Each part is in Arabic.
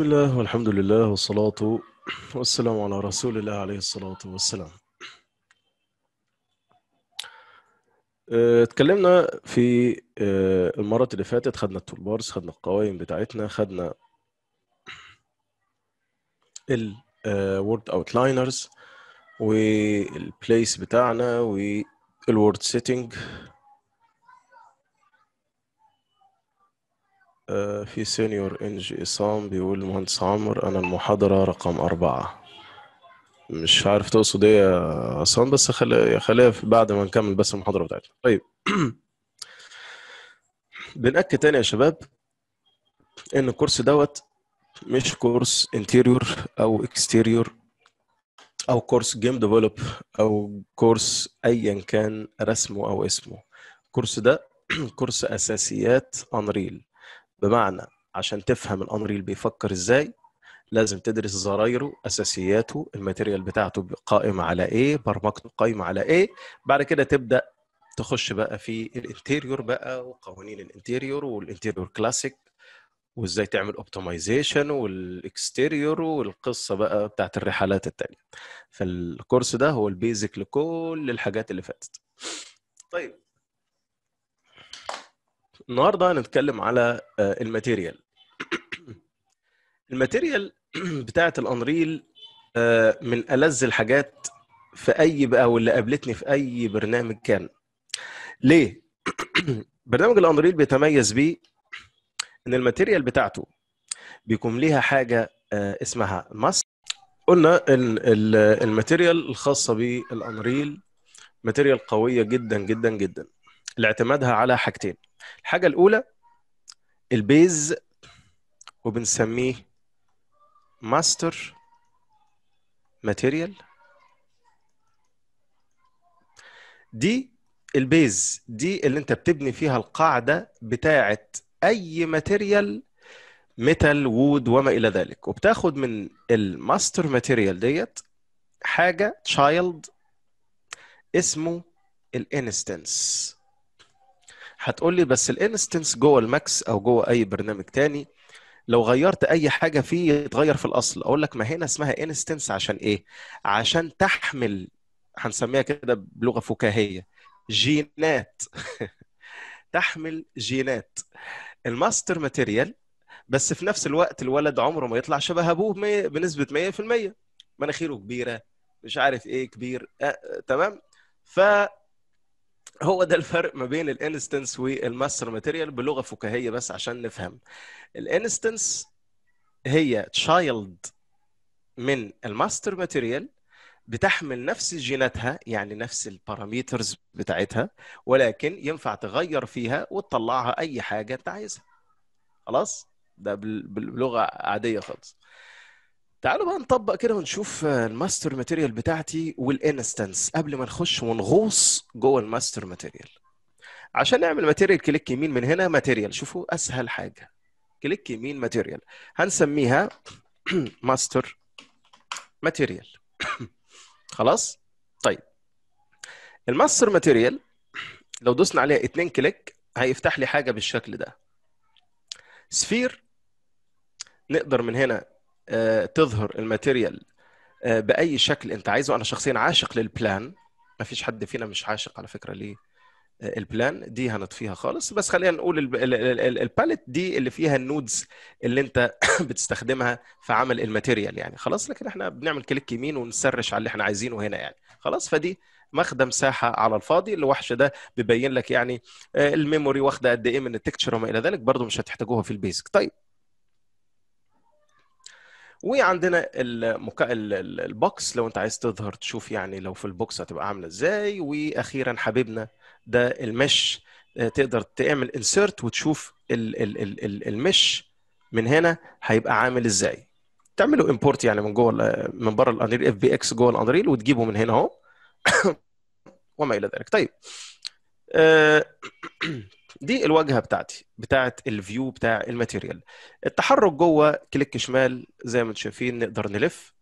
بسم الله والحمد لله والصلاة والسلام على رسول الله عليه الصلاة والسلام آه، اتكلمنا في آه، المرات اللي فاتت خدنا التول بارز خدنا القوائم بتاعتنا خدنا الورد اوتلاينرز والبليس بتاعنا والورد سيتنج آه، في سينيور انج عصام بيقول مهندس عمر انا المحاضره رقم أربعة مش عارف تقصد ايه يا عصام بس خليها خليها بعد ما نكمل بس المحاضره بتاعتنا طيب بنأكد تاني يا شباب ان الكورس دوت مش كورس انتيريور او اكستيريور او كورس جيم ديفلوب او كورس ايا كان رسمه او اسمه الكورس ده كورس اساسيات انريل بمعنى عشان تفهم الانريل بيفكر ازاي لازم تدرس زرايره اساسياته الماتيريال بتاعته قائمه على ايه برمجته قائمه على ايه بعد كده تبدا تخش بقى في الانتيريور بقى وقوانين الانتيريور والانتيريور كلاسيك وازاي تعمل اوبتمايزيشن والاكستيريور والقصه بقى بتاعت الرحلات التانية فالكورس ده هو البيزك لكل الحاجات اللي فاتت طيب النهارده هنتكلم على آه، الماتيريال الماتيريال بتاعه الانريل آه، من ألذ الحاجات في اي بقى واللي قابلتني في اي برنامج كان ليه برنامج الانريل بيتميز بيه ان الماتيريال بتاعته بيكون ليها حاجه آه، اسمها ماس قلنا ان الماتيريال الخاصه بالانريل ماتيريال قويه جدا جدا جدا لاعتمادها على حاجتين الحاجه الاولى البيز وبنسميه ماستر ماتيريال دي البيز دي اللي انت بتبني فيها القاعده بتاعه اي ماتيريال ميتال وود وما الى ذلك وبتاخد من الماستر ماتيريال ديت حاجه تشايلد اسمه الانستنس هتقول لي بس الانستنس جوه الماكس او جوه اي برنامج تاني لو غيرت اي حاجه فيه يتغير في الاصل اقول لك ما هنا اسمها انستنس عشان ايه عشان تحمل هنسميها كده بلغه فكاهيه جينات تحمل جينات الماستر ماتيريال بس في نفس الوقت الولد عمره ما يطلع شبه ابوه بنسبه 100% مناخيره كبيره مش عارف ايه كبير آه، تمام ف هو ده الفرق ما بين الانستنس والماستر ماتيريال بلغه فكاهيه بس عشان نفهم الانستنس هي تشايلد من الماستر ماتيريال بتحمل نفس جيناتها يعني نفس الباراميترز بتاعتها ولكن ينفع تغير فيها وتطلعها اي حاجه انت عايزها خلاص ده بلغه عاديه خالص تعالوا بقى نطبق كده ونشوف آه، الماستر ماتيريال بتاعتي والانستنس قبل ما نخش ونغوص جوه الماستر ماتيريال عشان نعمل ماتيريال كليك يمين من هنا ماتيريال شوفوا اسهل حاجه كليك يمين ماتيريال هنسميها ماستر ماتيريال خلاص طيب الماستر ماتيريال لو دوسنا عليها اتنين كليك هيفتح لي حاجه بالشكل ده سفير نقدر من هنا آه، تظهر الماتيريال آه، باي شكل انت عايزه انا شخصيا عاشق للبلان ما فيش حد فينا مش عاشق على فكره ليه آه، البلان دي هنطفيها خالص بس خلينا نقول الباليت دي اللي فيها النودز اللي انت بتستخدمها في عمل الماتيريال يعني خلاص لكن احنا بنعمل كليك يمين ونسرش على اللي احنا عايزينه هنا يعني خلاص فدي ماخده مساحه على الفاضي الوحش ده بيبين لك يعني الميموري واخده قد ايه من التكتشر وما الى ذلك برضو مش هتحتاجوها في البيزك طيب وعندنا المكا... البوكس لو انت عايز تظهر تشوف يعني لو في البوكس هتبقى عامله ازاي واخيرا حبيبنا ده المش آه، تقدر تعمل انسيرت وتشوف ال... ال... ال... المش من هنا هيبقى عامل ازاي تعملوا امبورت يعني من جوه من بره الانريل اف بي اكس جوه الانريل وتجيبه من هنا اهو وما الى ذلك طيب آه، دي الواجهه بتاعتي بتاعت الفيو بتاع الماتيريال التحرك جوه كليك شمال زي ما انتم شايفين نقدر نلف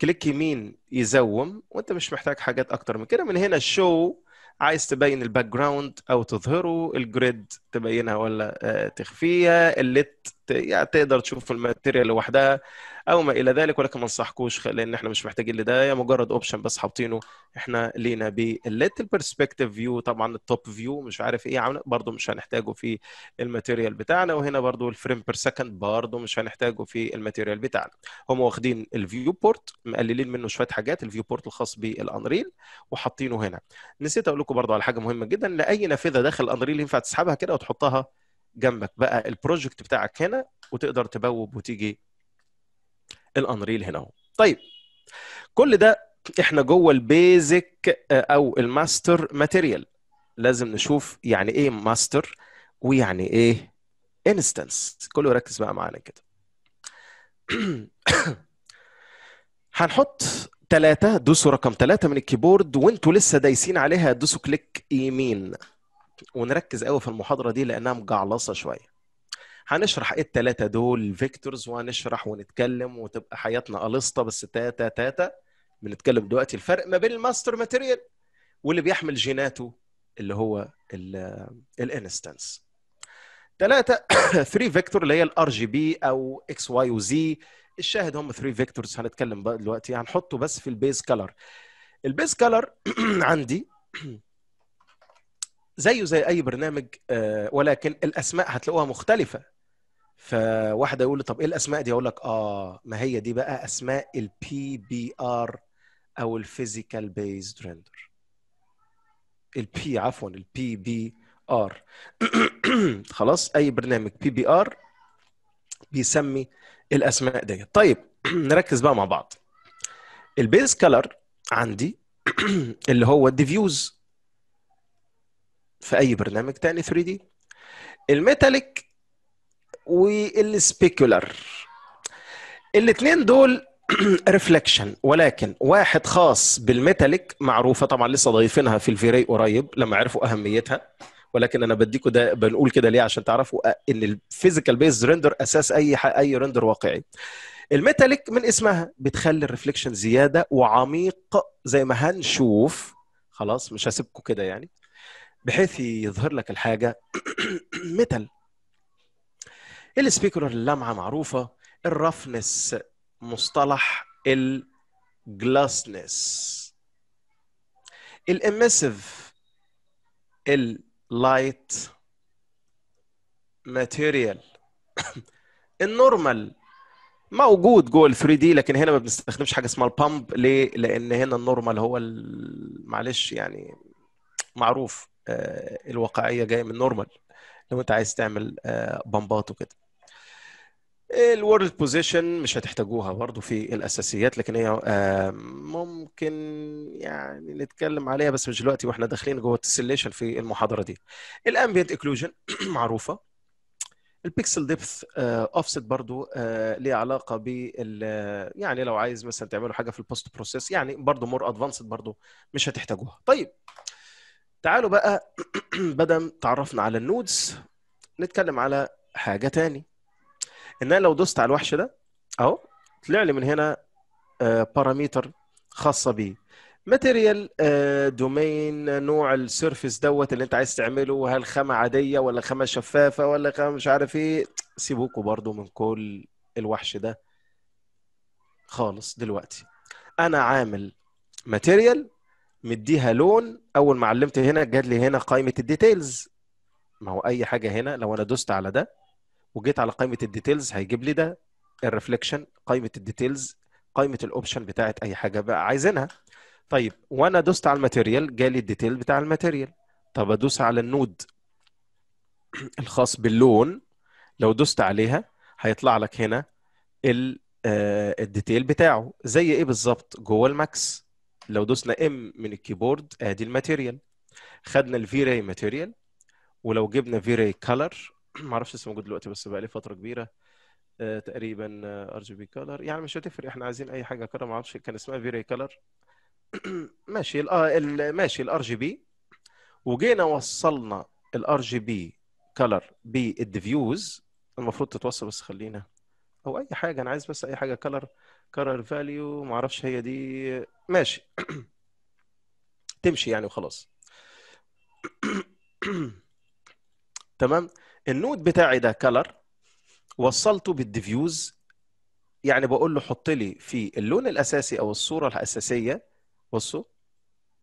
كليك يمين يزوم وانت مش محتاج حاجات اكتر من كده من هنا الشو عايز تبين الباك جراوند او تظهره الجريد تبينها ولا آه، تخفيها الليت يعني تقدر تشوف الماتيريال لوحدها او ما الى ذلك ولكن ما انصحكوش لان احنا مش محتاجين لده مجرد اوبشن بس حاطينه احنا لينا بالليتل بيرسبكتيف فيو طبعا التوب فيو مش عارف ايه برضه مش هنحتاجه في الماتيريال بتاعنا وهنا برضه الفريم بير سكند برضه مش هنحتاجه في الماتيريال بتاعنا هم واخدين الفيو بورت مقللين منه شويه حاجات الفيو بورت الخاص بالانريل وحاطينه هنا نسيت اقول لكم برضه على حاجه مهمه جدا لاي نافذه داخل الانريل ينفع تسحبها كده وتحطها جنبك بقى البروجكت بتاعك هنا وتقدر تبوب وتيجي الانريل هنا اهو طيب كل ده احنا جوه البيزك آه، او الماستر ماتيريال لازم نشوف يعني ايه ماستر ويعني ايه انستنس كله ركز بقى معانا كده هنحط ثلاثة دوسوا رقم ثلاثة من الكيبورد وانتوا لسه دايسين عليها دوسوا كليك يمين ونركز قوي في المحاضرة دي لأنها مجعلصة شوية هنشرح ايه التلاتة دول فيكتورز وهنشرح ونتكلم وتبقى حياتنا قلصته بس تاتا تاتا بنتكلم دلوقتي الفرق ما بين الماستر ماتيريال واللي بيحمل جيناته اللي هو الانستنس ثلاثة 3 فيكتور اللي هي الار جي بي او اكس واي وزي الشاهد هم 3 فيكتورز هنتكلم بقى دلوقتي هنحطه بس في البيز كلر البيز كلر عندي زيه زي اي برنامج آه، ولكن الاسماء هتلاقوها مختلفه فواحد يقول لي طب ايه الاسماء دي اقول لك اه ما هي دي بقى اسماء البي بي ار او الفيزيكال بيزد ريندر البي عفوا البي بي ار خلاص اي برنامج بي بي ار بيسمي الاسماء دي طيب نركز بقى مع بعض البيز كلر عندي اللي هو الديفيوز في اي برنامج تاني 3 دي الميتاليك والسبيكولر الاثنين دول ريفلكشن ولكن واحد خاص بالميتاليك معروفه طبعا لسه ضايفينها في الفيري قريب لما عرفوا اهميتها ولكن انا بديكوا ده بنقول كده ليه عشان تعرفوا ان الفيزيكال بيز ريندر اساس اي اي ريندر واقعي الميتاليك من اسمها بتخلي الريفليكشن زياده وعميق زي ما هنشوف خلاص مش هسيبكم كده يعني بحيث يظهر لك الحاجه ميتال السبيكولر اللمعه معروفه الرفنس مصطلح الجلاسنس الاميسيف اللايت ماتيريال النورمال موجود جوه ال 3 دي لكن هنا ما بنستخدمش حاجه اسمها البامب ليه؟ لان هنا النورمال هو معلش يعني معروف آه، الواقعيه جايه من نورمال لو انت عايز تعمل آه، بامبات وكده الورد بوزيشن مش هتحتاجوها برضو في الاساسيات لكن هي آه، ممكن يعني نتكلم عليها بس مش دلوقتي واحنا داخلين جوه التسليشن في المحاضره دي الامبيانت اكلوجن معروفه البيكسل ديبث اوفست برضو آه، ليه علاقه بال يعني لو عايز مثلا تعملوا حاجه في البوست بروسيس يعني برضو مور ادفانسد برضو مش هتحتاجوها طيب تعالوا بقى بدل تعرفنا على النودز نتكلم على حاجه تاني ان انا لو دوست على الوحش ده اهو طلع لي من هنا باراميتر آه، خاصه بيه ماتيريال آه، دومين نوع السيرفيس دوت اللي انت عايز تعمله هل خامه عاديه ولا خامه شفافه ولا خامه مش عارف ايه سيبوكوا برضو من كل الوحش ده خالص دلوقتي انا عامل ماتيريال مديها لون اول ما علمت هنا جات لي هنا قائمه الديتيلز ما هو اي حاجه هنا لو انا دوست على ده وجيت على قائمه الديتيلز هيجيب لي ده الريفليكشن قائمه الديتيلز قائمه الاوبشن بتاعت اي حاجه بقى عايزينها طيب وانا دوست على الماتيريال جالي الديتيل بتاع الماتيريال طب ادوس على النود الخاص باللون لو دوست عليها هيطلع لك هنا الديتيل آه، بتاعه زي ايه بالظبط جوه الماكس لو دوسنا ام من الكيبورد ادي الماتيريال خدنا راي ماتيريال ولو جبنا راي كلر ما اعرفش لسه موجود دلوقتي بس بقى لي فتره كبيره آه، تقريبا ار جي بي كلر يعني مش هتفرق احنا عايزين اي حاجه كلر ما اعرفش كان اسمها فيري كلر ماشي الـ آه، ماشي الار جي بي وجينا وصلنا الار جي بي كلر بالديفيوز المفروض تتوصل بس خلينا او اي حاجه انا عايز بس اي حاجه كلر كلر فاليو ما اعرفش هي دي ماشي تمشي يعني وخلاص تمام النود بتاعي ده كلر وصلته بالديفيوز يعني بقول له حط لي في اللون الاساسي او الصوره الاساسيه بصوا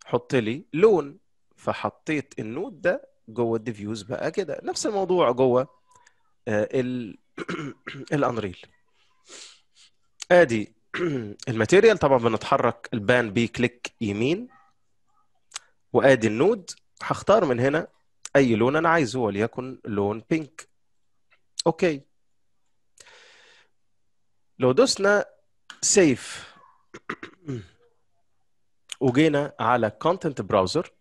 حط لي لون فحطيت النود ده جوه الديفيوز بقى كده نفس الموضوع جوه آه، الانريل ادي الماتيريال طبعا بنتحرك البان بي كليك يمين وادي النود هختار من هنا اي لون انا عايزه وليكن لون بينك اوكي لو دوسنا سيف وجينا على كونتنت براوزر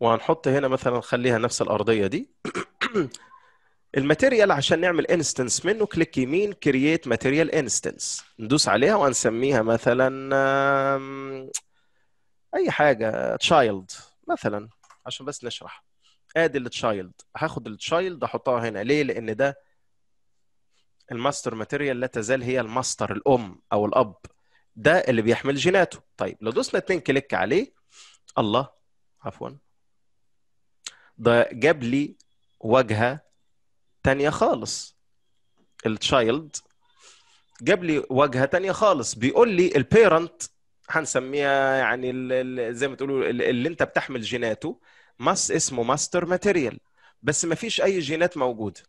وهنحط هنا مثلا خليها نفس الارضيه دي الماتيريال عشان نعمل انستنس منه كليك يمين كرييت ماتيريال انستنس ندوس عليها وهنسميها مثلا اي حاجه تشايلد مثلا عشان بس نشرح ادي التشايلد هاخد التشايلد احطها هنا ليه لان ده الماستر ماتيريال لا تزال هي الماستر الام او الاب ده اللي بيحمل جيناته طيب لو دوسنا اتنين كليك عليه الله عفوا ده جاب لي واجهه تانية خالص التشايلد جاب لي واجهه تانية خالص بيقول لي البيرنت هنسميها يعني زي ما تقولوا اللي انت بتحمل جيناته ماس اسمه ماستر ماتيريال بس ما فيش اي جينات موجوده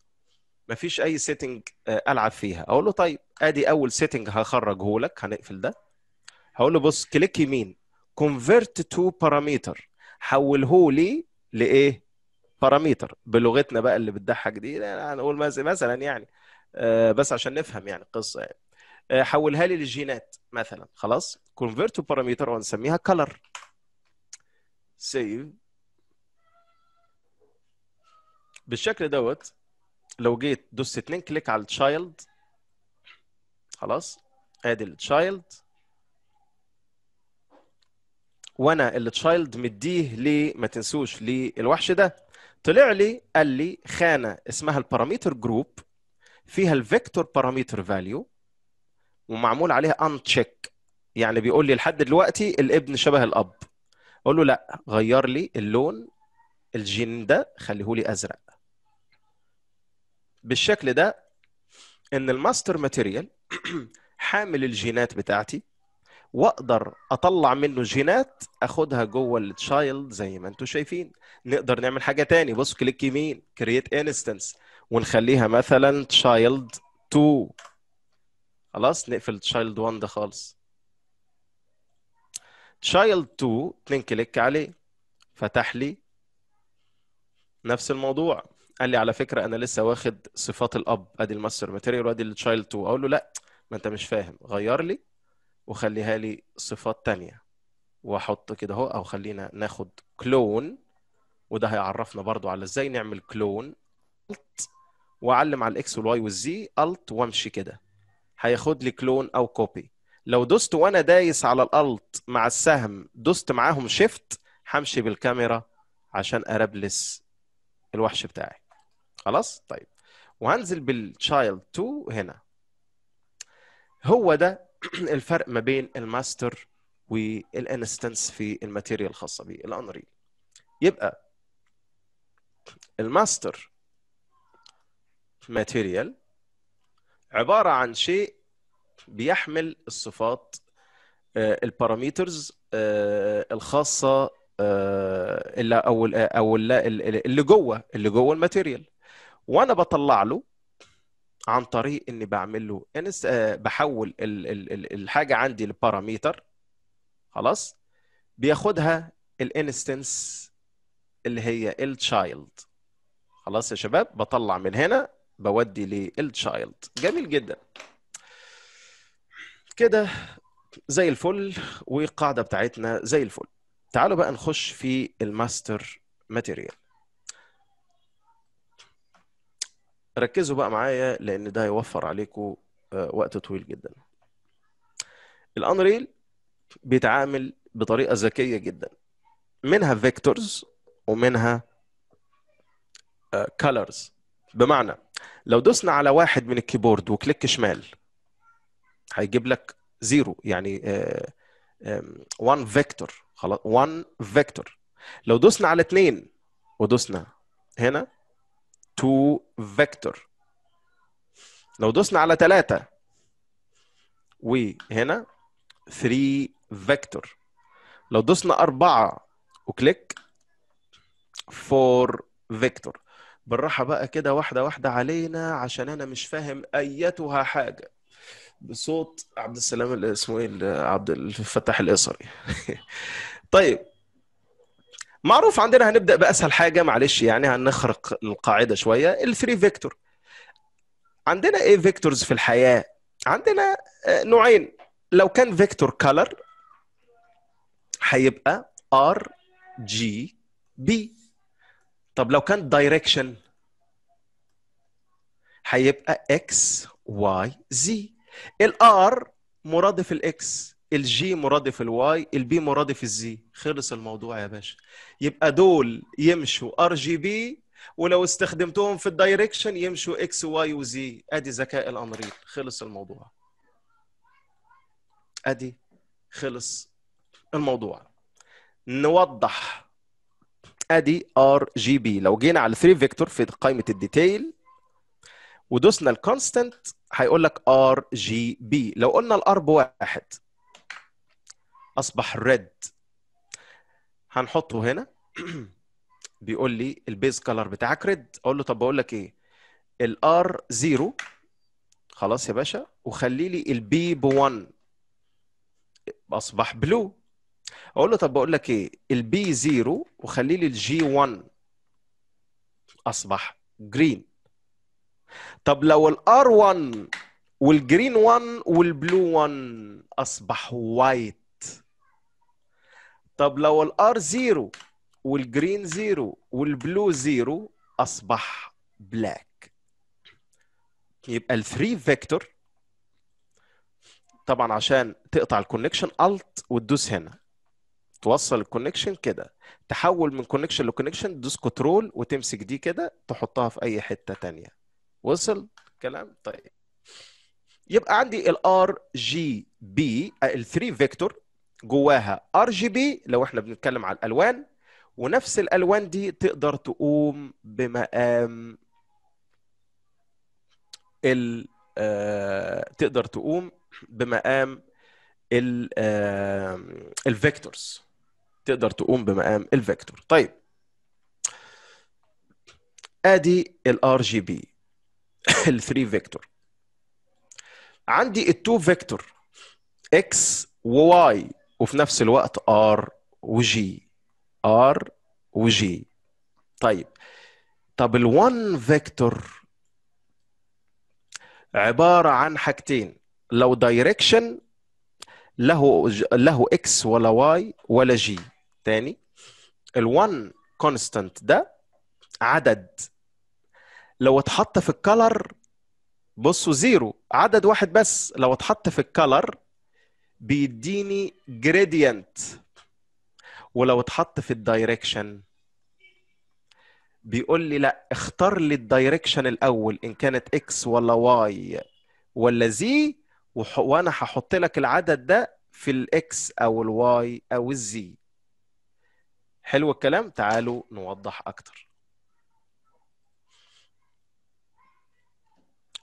ما فيش اي سيتنج آه، العب فيها اقول له طيب ادي اول سيتنج هخرجه لك هنقفل ده هقول له بص كليك يمين كونفرت تو باراميتر حوله لي لايه باراميتر بلغتنا بقى اللي بتضحك دي هنقول مثلا يعني آه، بس عشان نفهم يعني القصه يعني آه، حولها لي للجينات مثلا خلاص كونفرت تو باراميتر ونسميها كلر سيف بالشكل دوت لو جيت دوست اتنين كليك على التشايلد خلاص ادي التشايلد وانا التشايلد مديه ل ما تنسوش للوحش ده طلع لي قال لي خانه اسمها الباراميتر جروب فيها الفيكتور باراميتر فاليو ومعمول عليها ان تشيك يعني بيقول لي لحد دلوقتي الابن شبه الاب اقول له لا غير لي اللون الجين ده خليه لي ازرق بالشكل ده ان الماستر ماتيريال حامل الجينات بتاعتي واقدر اطلع منه جينات اخدها جوه التشايلد زي ما انتم شايفين نقدر نعمل حاجه تاني بص كليك يمين كرييت انستنس ونخليها مثلا تشايلد 2 خلاص نقفل تشايلد 1 ده خالص تشايلد 2 اتنين كليك عليه فتح لي نفس الموضوع قال لي على فكره انا لسه واخد صفات الاب ادي الماستر ماتيريال وادي التشايلد 2 اقول له لا ما انت مش فاهم غير لي وخليها لي صفات تانية واحط كده اهو او خلينا ناخد كلون وده هيعرفنا برضو على ازاي نعمل كلون واعلم على الاكس والواي والزي الت وامشي كده هياخد لي كلون او كوبي لو دوست وانا دايس على الالت مع السهم دوست معاهم شيفت همشي بالكاميرا عشان ارابلس الوحش بتاعي خلاص طيب وهنزل بالتشايلد 2 هنا هو ده الفرق ما بين الماستر والانستنس في الماتيريال الخاصه بيه الانريل يبقى الماستر ماتيريال عباره عن شيء بيحمل الصفات آه، الباراميترز آه، الخاصه آه، اللي او اللي جوه اللي جوه الماتيريال وانا بطلع له عن طريق اني بعمل له انس يعني آه، بحول ال ال ال الحاجه عندي لباراميتر خلاص بياخدها الانستنس اللي هي التشايلد خلاص يا شباب بطلع من هنا بودي للتشايلد جميل جدا كده زي الفل والقاعده بتاعتنا زي الفل تعالوا بقى نخش في الماستر ماتيريال ركزوا بقى معايا لان ده هيوفر عليكم آه، وقت طويل جدا الانريل بيتعامل بطريقه ذكيه جدا منها فيكتورز ومنها كالرز آه، بمعنى لو دوسنا على واحد من الكيبورد وكليك شمال هيجيب لك زيرو يعني 1 آه، فيكتور خلاص 1 فيكتور لو دوسنا على اثنين ودوسنا هنا 2 فيكتور لو دوسنا على 3 وهنا 3 فيكتور لو دوسنا 4 وكليك 4 فيكتور بالراحه بقى كده واحده واحده علينا عشان انا مش فاهم ايتها حاجه بصوت عبد السلام اسمه ايه عبد الفتاح القصري طيب معروف عندنا هنبدا باسهل حاجه معلش يعني هنخرق القاعده شويه الثري فيكتور عندنا ايه فيكتورز في الحياه عندنا آه، نوعين لو كان فيكتور كلر هيبقى ار جي بي طب لو كان دايركشن هيبقى اكس واي زي الار مرادف الاكس الجي مرادف الواي البي مرادف الزي خلص الموضوع يا باشا يبقى دول يمشوا ار جي بي ولو استخدمتهم في الدايركشن يمشوا اكس واي وزي ادي ذكاء الامرين خلص الموضوع ادي خلص الموضوع نوضح ادي ار جي بي لو جينا على 3 فيكتور في قائمه الديتيل ودوسنا الكونستنت هيقول لك ار جي بي لو قلنا الار بواحد اصبح ريد هنحطه هنا بيقول لي البيز كلر بتاعك ريد اقول له طب بقول لك ايه الار زيرو خلاص يا باشا وخلي لي البي ب 1 اصبح بلو اقول له طب بقول لك ايه البي زيرو وخلي لي الجي 1 اصبح جرين طب لو الار 1 والجرين 1 والبلو 1 اصبح وايت طب لو الار زيرو والجرين زيرو والبلو زيرو اصبح بلاك يبقى الثري فيكتور طبعا عشان تقطع الكونكشن الت وتدوس هنا توصل الكونكشن كده تحول من كونكشن لكونكشن تدوس كنترول وتمسك دي كده تحطها في اي حته تانية وصل كلام طيب يبقى عندي الار جي بي الثري فيكتور جواها ار جي بي لو احنا بنتكلم على الالوان ونفس الالوان دي تقدر تقوم بمقام ال آه، تقدر تقوم بمقام ال الفيكتورز تقدر تقوم بمقام الفيكتور طيب ادي الار جي بي ال3 فيكتور عندي التو فيكتور اكس وواي وفي نفس الوقت ار وجي ار وجي طيب طب ال1 فيكتور عباره عن حاجتين لو دايركشن له له اكس ولا واي ولا جي تاني ال1 كونستانت ده عدد لو اتحط في الكلر بصوا زيرو عدد واحد بس لو اتحط في الكلر بيديني جريدينت ولو اتحط في الدايركشن بيقول لي لا اختار لي الدايركشن الاول ان كانت اكس ولا واي ولا زي وانا هحط لك العدد ده في الاكس او الواي او الزي حلو الكلام تعالوا نوضح اكتر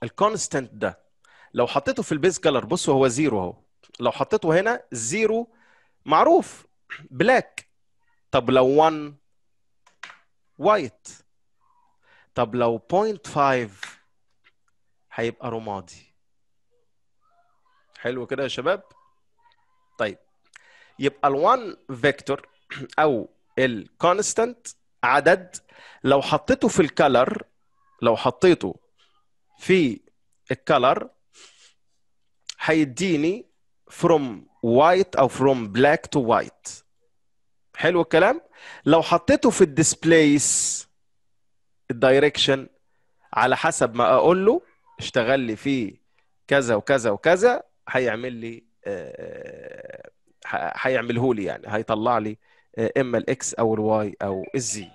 الكونستنت ده لو حطيته في البيز كلر بصوا هو زيرو اهو لو حطيته هنا زيرو معروف بلاك طب لو 1 وايت طب لو 0.5 هيبقى رمادي حلو كده يا شباب طيب يبقى ال1 فيكتور او الكونستانت عدد لو حطيته في الكالر لو حطيته في الكالر هيديني from white او from black to white حلو الكلام لو حطيته في الديسبليس الدايركشن على حسب ما اقول له اشتغل لي في كذا وكذا وكذا هيعمل لي آه، آه، هيعمله لي يعني هيطلع لي آه، اما الاكس او الواي او الزي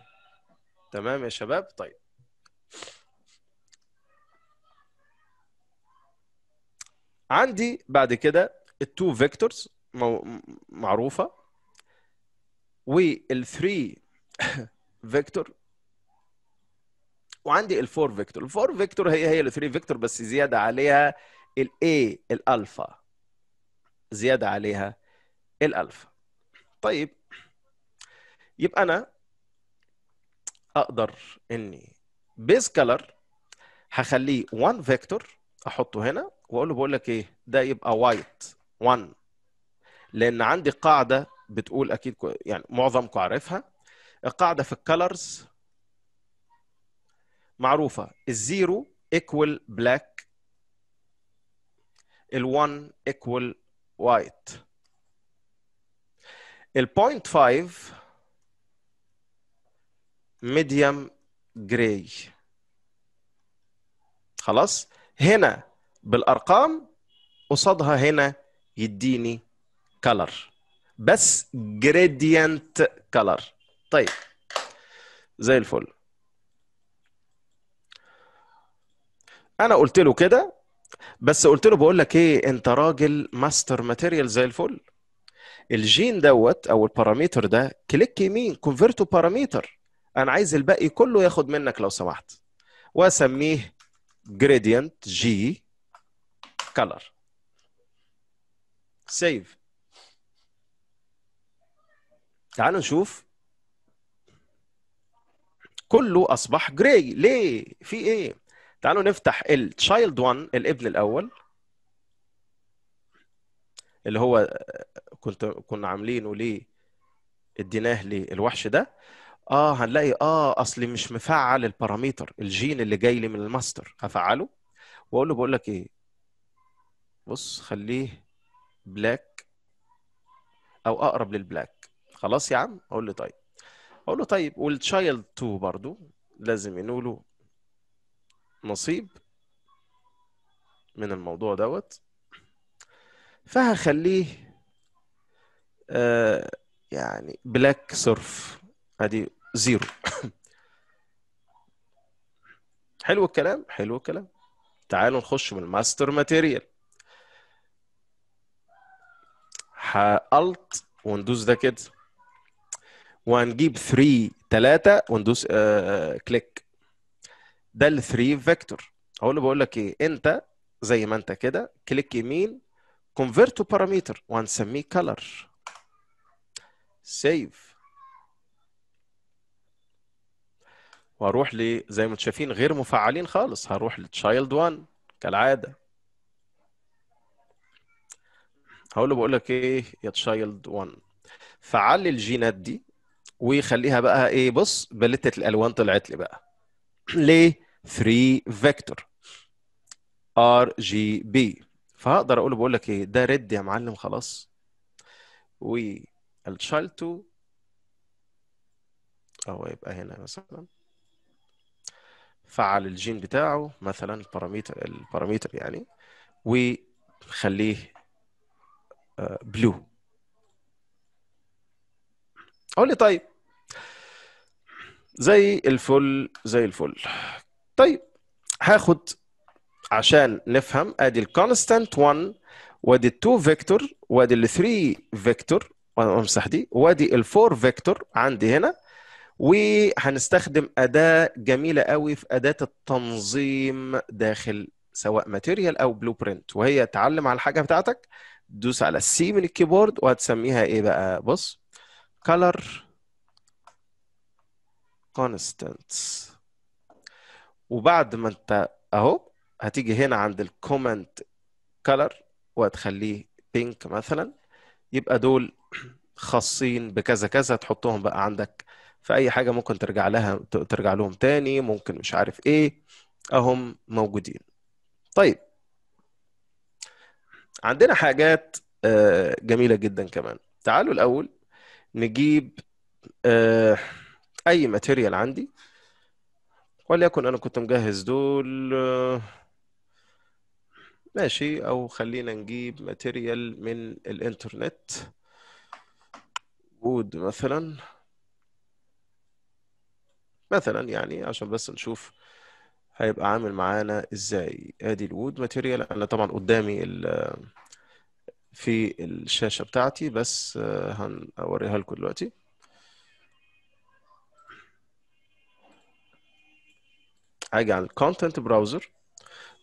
تمام يا شباب طيب عندي بعد كده التو فيكتورز معروفه والثري فيكتور وعندي الفور فيكتور الفور فيكتور هي هي الثري فيكتور بس زياده عليها الاي الالفا زياده عليها الالفا طيب يبقى انا اقدر اني بيز كلر هخليه 1 فيكتور احطه هنا واقول له بقول لك ايه ده يبقى وايت 1 لان عندي قاعده بتقول اكيد يعني معظمكم عارفها القاعده في الكالرز معروفه الزيرو ايكوال بلاك ال1 ايكوال وايت البوينت 5 ميديوم جراي خلاص هنا بالارقام قصادها هنا يديني كلر بس جريديانت كلر طيب زي الفل انا قلت له كده بس قلت له بقول لك ايه انت راجل ماستر ماتيريال زي الفل الجين دوت او الباراميتر ده كليك يمين كونفرتو باراميتر انا عايز الباقي كله ياخد منك لو سمحت واسميه جريدينت جي كلر سيف تعالوا نشوف كله اصبح جراي ليه في ايه تعالوا نفتح التشايلد 1 الابن الاول اللي هو كنت كنا عاملينه ليه اديناه للوحش ده اه هنلاقي اه اصلي مش مفعل الباراميتر الجين اللي جاي لي من الماستر هفعله واقول له بقول لك ايه بص خليه بلاك او اقرب للبلاك خلاص يا عم اقول له طيب اقول له طيب والتشايلد 2 برضو لازم نقوله نصيب من الموضوع دوت فهخليه آه يعني بلاك صرف ادي زيرو حلو الكلام حلو الكلام تعالوا نخش من الماستر ماتيريال الت وندوس ده كده وهنجيب 3 3 وندوس كليك آه، آه، ده ال 3 فيكتور هو اللي بقول لك ايه انت زي ما انت كده كليك يمين كونفيرت تو بارامتر وهنسميه كلر سيف واروح لي زي ما انتم شايفين غير مفعلين خالص هروح لتشايلد 1 كالعاده هقول له بقول لك ايه يا تشايلد 1 فعل الجينات دي وخليها بقى ايه بص بلتة الالوان طلعت لي بقى ليه 3 فيكتور ار جي بي فهقدر اقول له بقول لك ايه ده ريد يا معلم خلاص والتشايلد 2 اهو يبقى هنا مثلا فعل الجين بتاعه مثلا الباراميتر الباراميتر يعني وخليه بلو قول لي طيب زي الفل زي الفل طيب هاخد عشان نفهم ادي الكونستانت 1 وادي ال2 فيكتور وادي ال3 فيكتور امسح دي وادي ال4 فيكتور عندي هنا وهنستخدم اداه جميله قوي في اداه التنظيم داخل سواء ماتيريال او بلو برنت وهي تعلم على الحاجه بتاعتك دوس على السي من الكيبورد وهتسميها ايه بقى بص color constants وبعد ما انت اهو هتيجي هنا عند الكومنت color وهتخليه pink مثلا يبقى دول خاصين بكذا كذا تحطهم بقى عندك في اي حاجه ممكن ترجع لها ترجع لهم تاني ممكن مش عارف ايه اهم موجودين طيب عندنا حاجات آه، جميله جدا كمان تعالوا الاول نجيب آه، اي ماتيريال عندي وليكن انا كنت مجهز دول آه، ماشي او خلينا نجيب ماتيريال من الانترنت وود مثلا مثلا يعني عشان بس نشوف هيبقى عامل معانا ازاي ادي الود ماتيريال انا طبعا قدامي في الشاشه بتاعتي بس آه، هنوريها لكم دلوقتي هاجي على الكونتنت براوزر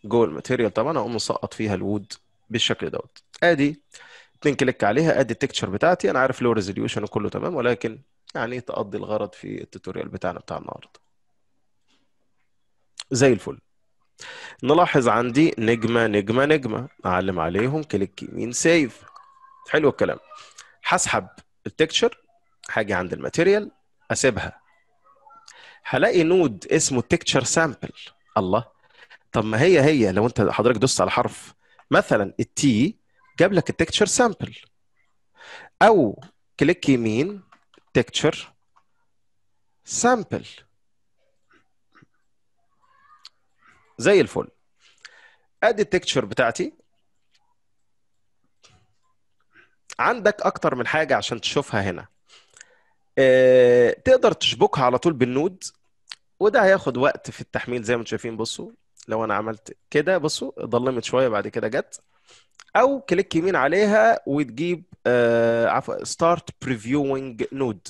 جوه الماتيريال طبعا اقوم مسقط فيها الود بالشكل دوت ادي اتنين كليك عليها ادي التكتشر بتاعتي انا عارف لو ريزوليوشن وكله تمام ولكن يعني تقضي الغرض في التوتوريال بتاعنا بتاع النهارده زي الفل نلاحظ عندي نجمة نجمة نجمة أعلم عليهم كليك يمين سيف حلو الكلام هسحب التكتشر هاجي عند الماتيريال أسيبها هلاقي نود اسمه تكتشر سامبل الله طب ما هي هي لو انت حضرتك دوست على حرف مثلا التي جاب لك التكتشر سامبل او كليك يمين تكتشر سامبل زي الفل ادي التكتشر بتاعتي عندك اكتر من حاجه عشان تشوفها هنا آه، تقدر تشبكها على طول بالنود وده هياخد وقت في التحميل زي ما انتم شايفين بصوا لو انا عملت كده بصوا ضلمت شويه بعد كده جت او كليك يمين عليها وتجيب آه، عفوا ستارت بريفيوينج نود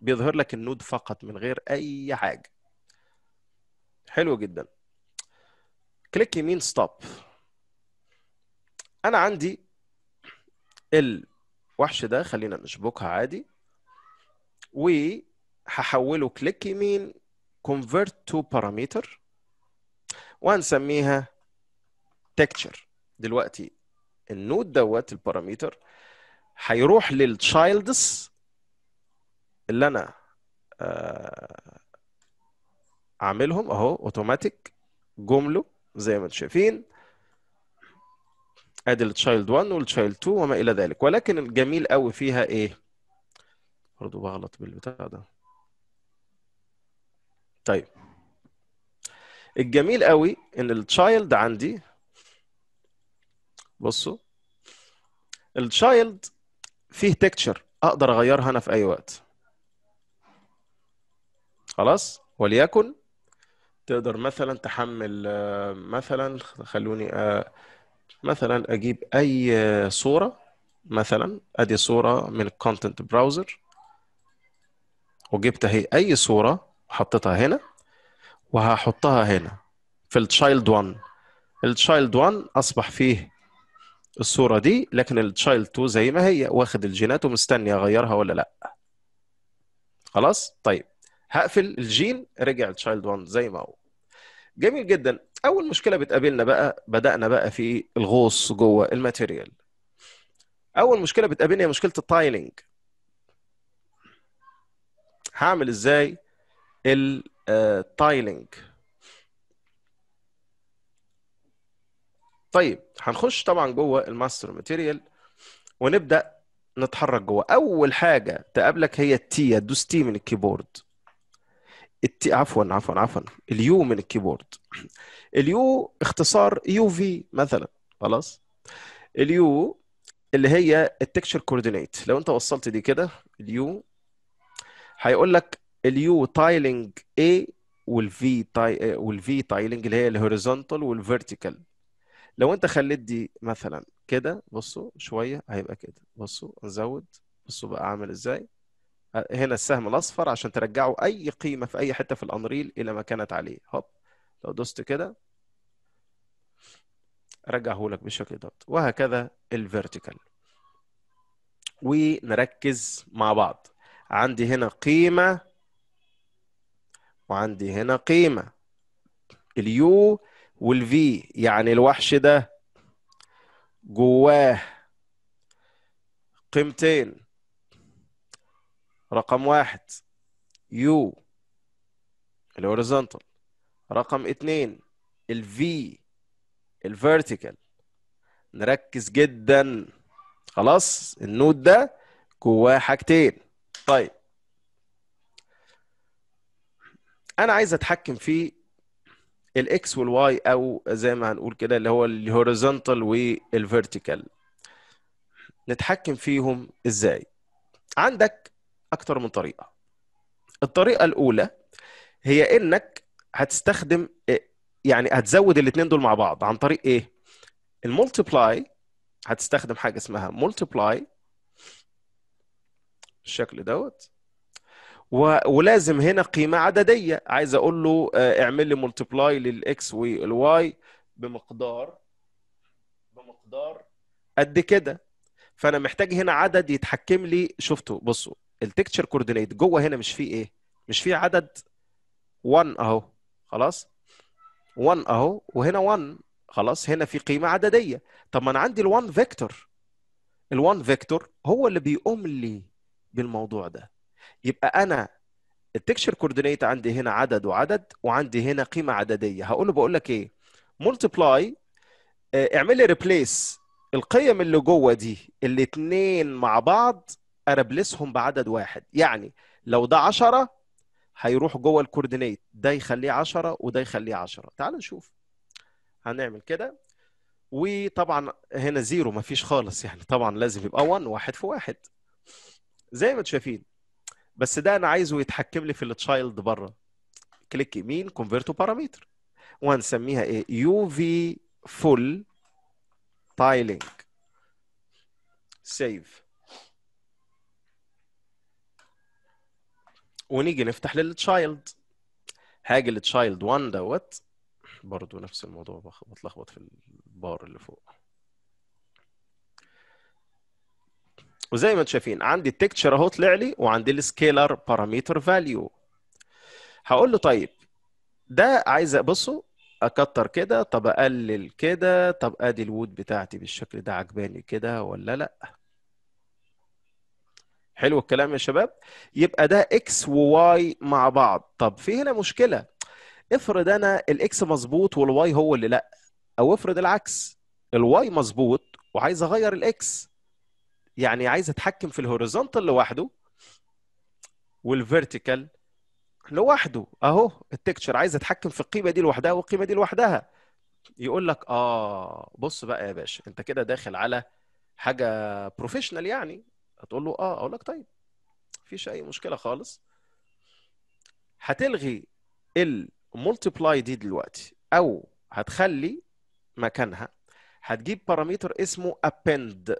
بيظهر لك النود فقط من غير اي حاجه حلو جدا كليك يمين ستوب انا عندي الوحش ده خلينا نشبكها عادي وهحوله كليك يمين convert to parameter وهنسميها texture دلوقتي النود دوت الباراميتر هيروح للتشايلدز اللي انا آه اعملهم اهو اوتوماتيك جمله زي ما انتم شايفين ادي التشايلد 1 والتشايلد 2 وما الى ذلك ولكن الجميل قوي فيها ايه برضه بغلط بالبتاع ده طيب الجميل قوي ان التشايلد عندي بصوا التشايلد فيه تكتشر اقدر اغيرها انا في اي وقت خلاص وليكن تقدر مثلا تحمل آه، مثلا خلوني آه، مثلا اجيب اي آه، صوره مثلا ادي صوره من الكونتنت براوزر وجبت اهي اي صوره حطيتها هنا وهحطها هنا في التشايلد 1 التشايلد 1 اصبح فيه الصوره دي لكن التشايلد 2 زي ما هي واخد الجينات ومستني اغيرها ولا لا خلاص طيب هقفل الجين رجع تشايلد 1 زي ما هو جميل جدا اول مشكله بتقابلنا بقى بدانا بقى في الغوص جوه الماتيريال اول مشكله بتقابلني هي مشكله التايلنج هعمل ازاي التايلنج آه، طيب هنخش طبعا جوه الماستر ماتيريال ونبدا نتحرك جوه اول حاجه تقابلك هي التي تدوس تي من الكيبورد الت... عفوا عفوا عفوا اليو من الكيبورد اليو اختصار يو في مثلا خلاص اليو اللي هي التكشر كوردينيت لو انت وصلت دي كده اليو هيقول لك اليو تايلنج اي والفي تاي والفي تايلنج اللي هي الهوريزونتال والفيرتيكال لو انت خليت دي مثلا كده بصوا شويه هيبقى كده بصوا نزود بصوا بقى عامل ازاي هنا السهم الاصفر عشان ترجعه اي قيمه في اي حته في الانريل الى ما كانت عليه هوب لو دوست كده رجعه لك بالشكل دوت وهكذا الفيرتيكال ونركز مع بعض عندي هنا قيمه وعندي هنا قيمه اليو والفي يعني الوحش ده جواه قيمتين رقم واحد يو الهوريزونتال رقم اتنين الفي الفيرتيكال نركز جدا خلاص النود ده جواه حاجتين طيب انا عايز اتحكم في الاكس والواي او زي ما هنقول كده اللي هو الهوريزونتال والفيرتيكال نتحكم فيهم ازاي عندك اكتر من طريقه الطريقه الاولى هي انك هتستخدم يعني هتزود الاثنين دول مع بعض عن طريق ايه المولتبلاي هتستخدم حاجه اسمها مولتبلاي بالشكل دوت و... ولازم هنا قيمه عدديه عايز اقول له آه، اعمل لي مولتبلاي للاكس والواي بمقدار بمقدار قد كده فانا محتاج هنا عدد يتحكم لي شفتوا بصوا التكتشر كوردينيت جوه هنا مش فيه ايه مش فيه عدد 1 اهو خلاص 1 اهو وهنا 1 خلاص هنا في قيمه عدديه طب ما انا عندي ال1 فيكتور ال1 فيكتور هو اللي بيقوم لي بالموضوع ده يبقى انا التكشر كوردينيت عندي هنا عدد وعدد وعندي هنا قيمه عدديه هقول له بقول لك ايه مولتبلاي آه، اعمل لي ريبليس القيم اللي جوه دي الاثنين مع بعض اربلسهم بعدد واحد يعني لو ده 10 هيروح جوه الكوردينيت ده يخليه 10 وده يخليه 10 تعال نشوف هنعمل كده وطبعا هنا زيرو مفيش خالص يعني طبعا لازم يبقى 1 واحد في واحد زي ما انتم شايفين بس ده انا عايزه يتحكم لي في التشايلد بره كليك يمين كونفيرتو بارامتر وهنسميها ايه يو في فول تايلينج سيف ونيجي نفتح للتشايلد هاجي للتشايلد 1 دوت برضو نفس الموضوع بتلخبط في البار اللي فوق وزي ما انتم شايفين عندي التكتشر اهو طلع لي وعندي السكيلر باراميتر فاليو هقول له طيب ده عايز ابصه اكتر كده طب اقلل كده طب ادي الوود بتاعتي بالشكل ده عجباني كده ولا لا حلو الكلام يا شباب يبقى ده اكس وواي مع بعض طب في هنا مشكله افرض انا الاكس مظبوط والواي هو اللي لا او افرض العكس الواي مظبوط وعايز اغير الاكس يعني عايز اتحكم في الهوريزونتال لوحده والفيرتيكال لوحده اهو التكتشر عايز اتحكم في القيمه دي لوحدها والقيمه دي لوحدها يقول لك اه بص بقى يا باشا انت كده داخل على حاجه بروفيشنال يعني هتقول له اه اقول لك طيب مفيش اي مشكله خالص هتلغي المولتبلاي دي دلوقتي او هتخلي مكانها هتجيب باراميتر اسمه append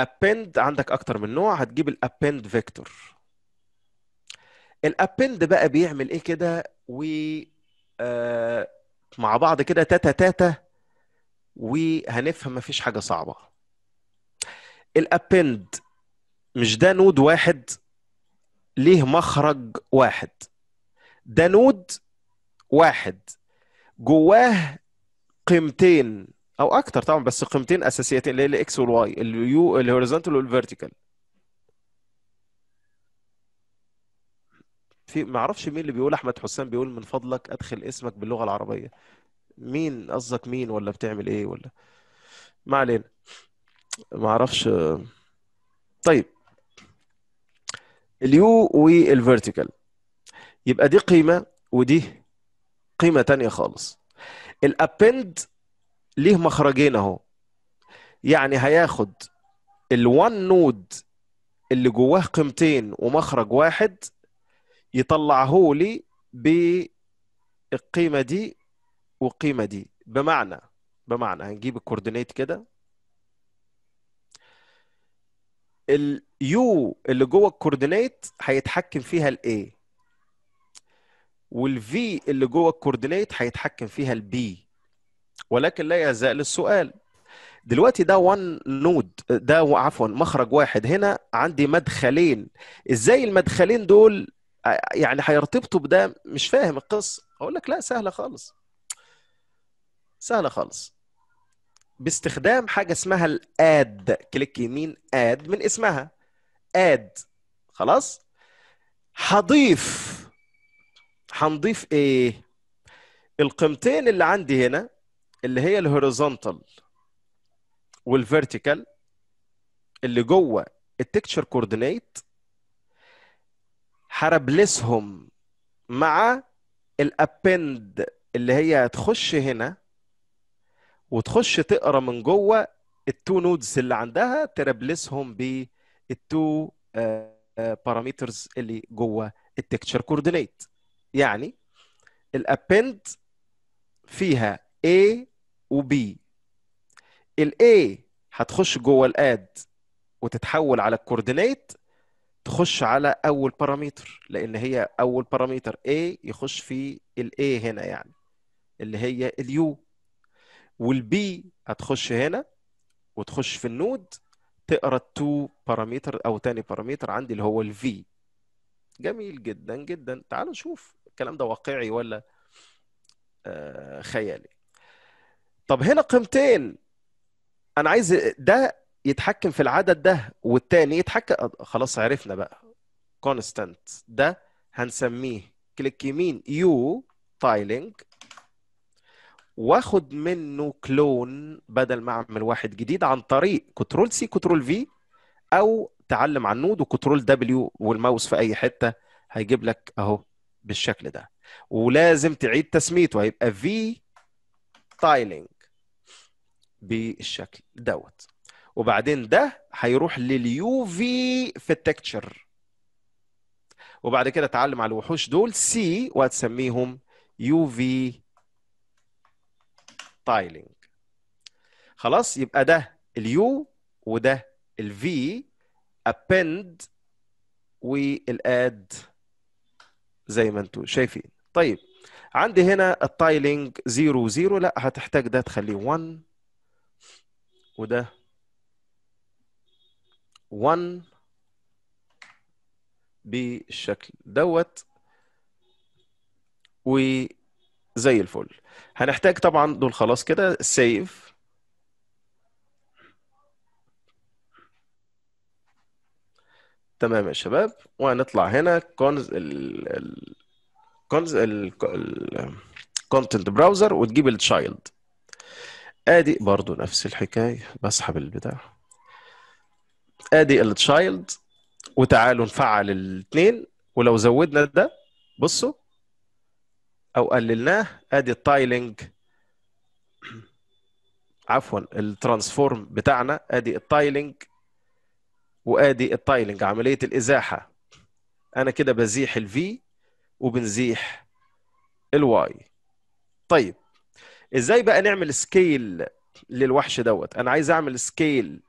append عندك اكتر من نوع هتجيب الابند فيكتور الابند بقى بيعمل ايه كده و آه، مع بعض كده تاتا تاتا وهنفهم مفيش حاجه صعبه الابند مش ده نود واحد ليه مخرج واحد ده نود واحد جواه قيمتين او اكتر طبعا بس قيمتين اساسيتين اللي هي الاكس والواي اليو الهوريزونتال والفيرتيكال في ما اعرفش مين اللي بيقول احمد حسام بيقول من فضلك ادخل اسمك باللغه العربيه مين قصدك مين ولا بتعمل ايه ولا ما علينا ما اعرفش طيب اليو والفيرتيكال يبقى دي قيمه ودي قيمه تانية خالص الابند ليه مخرجين اهو يعني هياخد ال1 نود اللي جواه قيمتين ومخرج واحد يطلعه لي بالقيمه دي والقيمه دي بمعنى بمعنى هنجيب الكوردينيت كده اليو اللي جوه الكوردينيت هيتحكم فيها الاي والفي اللي جوه الكوردينيت هيتحكم فيها البي ولكن لا يزال السؤال دلوقتي ده وان نود ده عفوا مخرج واحد هنا عندي مدخلين ازاي المدخلين دول يعني هيرتبطوا بده مش فاهم القصه اقول لك لا سهله خالص سهله خالص باستخدام حاجه اسمها الاد كليك يمين اد من اسمها اد خلاص هضيف هنضيف ايه القيمتين اللي عندي هنا اللي هي الهوريزونتال والفيرتيكال اللي جوه التكتشر كوردينيت هربلسهم مع الابند اللي هي هتخش هنا وتخش تقرا من جوه التو نودز اللي عندها ترابلسهم بالتو باراميترز آه، آه، اللي جوه التكتشر كوردينيت يعني الابند فيها A و B ال A هتخش جوه الاد وتتحول على الكوردينيت تخش على اول بارامتر لان هي اول بارامتر A يخش في ال A هنا يعني اللي هي اليو والبي هتخش هنا وتخش في النود تقرا التو باراميتر او تاني باراميتر عندي اللي هو الفي جميل جدا جدا تعالوا نشوف الكلام ده واقعي ولا آه، خيالي طب هنا قيمتين انا عايز ده يتحكم في العدد ده والتاني يتحكم خلاص عرفنا بقى كونستانت ده هنسميه كليك يمين يو تايلينج واخد منه كلون بدل ما اعمل واحد جديد عن طريق كنترول سي كنترول في او تعلم عن نود وكنترول دبليو والماوس في اي حته هيجيب لك اهو بالشكل ده ولازم تعيد تسميته هيبقى في تايلينج بالشكل دوت وبعدين ده هيروح لليو في في التكتشر وبعد كده اتعلم على الوحوش دول سي وهتسميهم يو في ستايلينج خلاص يبقى ده اليو وده الفي ابند والاد زي ما انتم شايفين طيب عندي هنا التايلينج 0 0 لا هتحتاج ده تخليه 1 وده 1 بالشكل دوت وزي الفل هنحتاج طبعا دول خلاص كده سيف تمام يا شباب وهنطلع هنا كونز ال كونز كونتنت براوزر وتجيب التشايلد ادي برضو نفس الحكايه بسحب البتاع ادي التشايلد وتعالوا نفعل الاثنين ولو زودنا ده بصوا او قللناه ادي التايلنج عفوا الترانسفورم بتاعنا ادي التايلنج وادي التايلنج عمليه الازاحه انا كده بزيح الفي وبنزيح الواي طيب ازاي بقى نعمل سكيل للوحش دوت انا عايز اعمل سكيل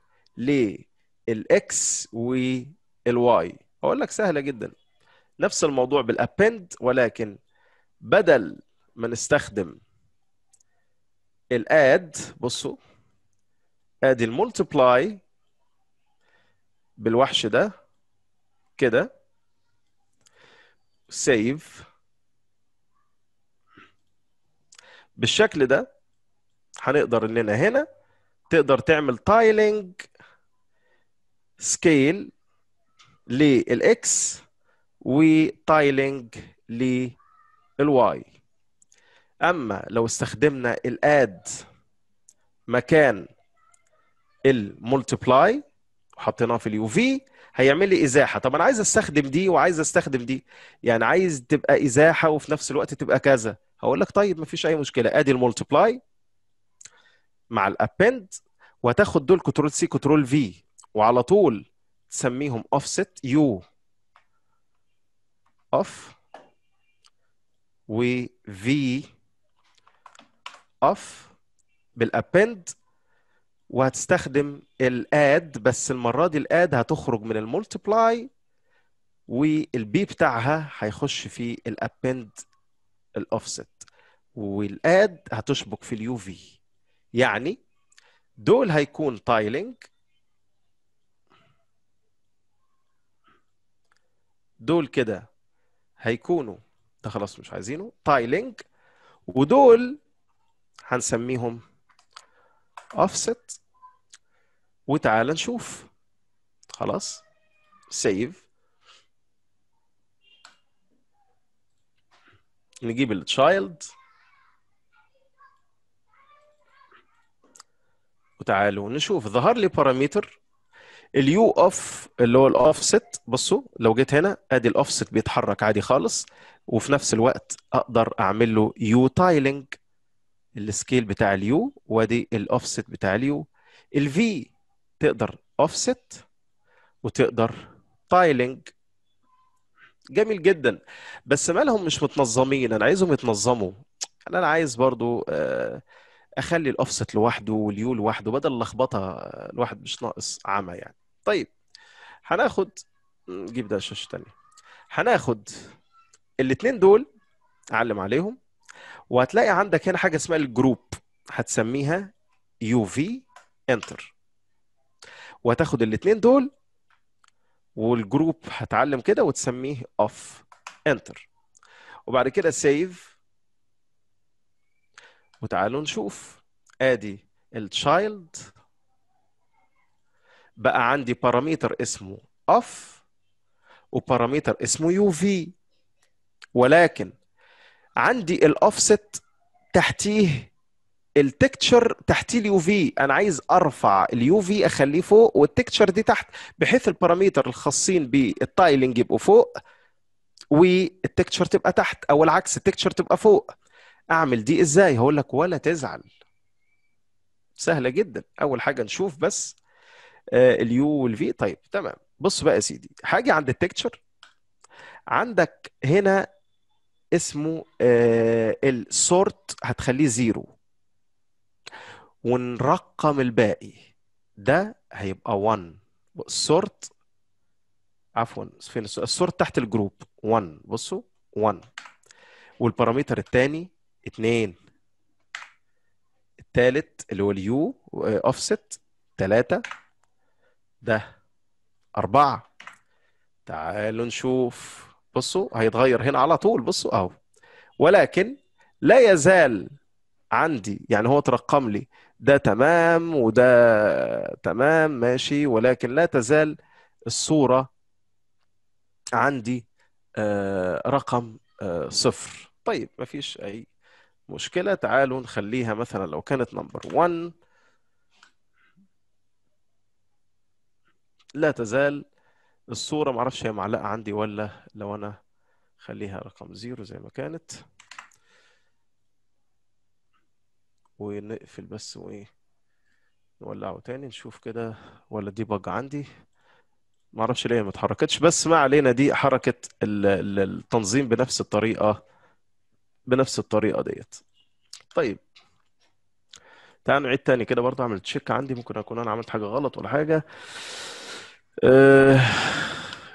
للاكس والواي اقول لك سهله جدا نفس الموضوع بالابند ولكن بدل ما نستخدم الاد بصوا ادي الملتبلاي بالوحش ده كده سيف بالشكل ده هنقدر اننا هنا تقدر تعمل تايلينج سكيل للاكس وتايلينج للاكس الواي اما لو استخدمنا الاد مكان المولتبلاي وحطيناه في اليو في هيعمل لي ازاحه طب انا عايز استخدم دي وعايز استخدم دي يعني عايز تبقى ازاحه وفي نفس الوقت تبقى كذا هقول لك طيب ما فيش اي مشكله ادي المولتبلاي مع الابند وهتاخد دول كنترول سي كنترول في وعلى طول تسميهم اوفست يو اوف و v اوف بالابند وهتستخدم الاد بس المره دي الاد هتخرج من الملتبلاي والبي بتاعها هيخش في الابند الاوفست والاد هتشبك في اليو في يعني دول هيكون تايلنج دول كده هيكونوا ده خلاص مش عايزينه لينك ودول هنسميهم اوفست وتعال نشوف خلاص سيف نجيب التشايلد وتعالوا نشوف ظهر لي بارامتر اليو اوف اللي هو الاوفست بصوا لو جيت هنا ادي الاوفست بيتحرك عادي خالص وفي نفس الوقت اقدر اعمل له يو تايلنج السكيل بتاع اليو وادي الاوفست بتاع اليو الفي تقدر اوفست وتقدر تايلنج جميل جدا بس مالهم مش متنظمين انا عايزهم يتنظموا انا عايز برضو آه، اخلي الاوفست لوحده واليو لوحده بدل اللخبطه آه، الواحد مش ناقص عمى يعني طيب هناخد نجيب ده شاشه تانية هناخد الاثنين دول اعلم عليهم وهتلاقي عندك هنا حاجه اسمها الجروب هتسميها يو في انتر وهتاخد الاثنين دول والجروب هتعلم كده وتسميه اوف انتر وبعد كده سيف وتعالوا نشوف ادي التشايلد بقى عندي باراميتر اسمه اوف وباراميتر اسمه يو في ولكن عندي الاوفست تحتيه التكتشر تحتيه اليو في انا عايز ارفع اليو في اخليه فوق والتكتشر دي تحت بحيث الباراميتر الخاصين بالتايلنج يبقوا فوق والتكتشر تبقى تحت او العكس التكتشر تبقى فوق اعمل دي ازاي هقول لك ولا تزعل سهله جدا اول حاجه نشوف بس آه، اليو والفي طيب تمام بص بقى يا سيدي حاجه عند التكتشر عندك هنا اسمه آه، السورت هتخليه زيرو ونرقم الباقي ده هيبقى 1 السورت عفوا فين السورت تحت الجروب 1 بصوا 1 والباراميتر الثاني 2 الثالث اللي هو اليو اوفست 3 ده 4 تعالوا نشوف بصوا هيتغير هنا على طول بصوا اهو ولكن لا يزال عندي يعني هو ترقم لي ده تمام وده تمام ماشي ولكن لا تزال الصورة عندي آه، رقم آه، صفر طيب ما فيش أي مشكلة تعالوا نخليها مثلا لو كانت نمبر 1 لا تزال الصورة معرفش هي معلقة عندي ولا لو أنا خليها رقم زيرو زي ما كانت ونقفل بس وإيه نولعه تاني نشوف كده ولا دي بج عندي معرفش ليه ما اتحركتش بس ما علينا دي حركة التنظيم بنفس الطريقة بنفس الطريقة ديت طيب تعالوا نعيد تاني كده برضه اعمل تشيك عندي ممكن اكون انا عملت حاجة غلط ولا حاجة أه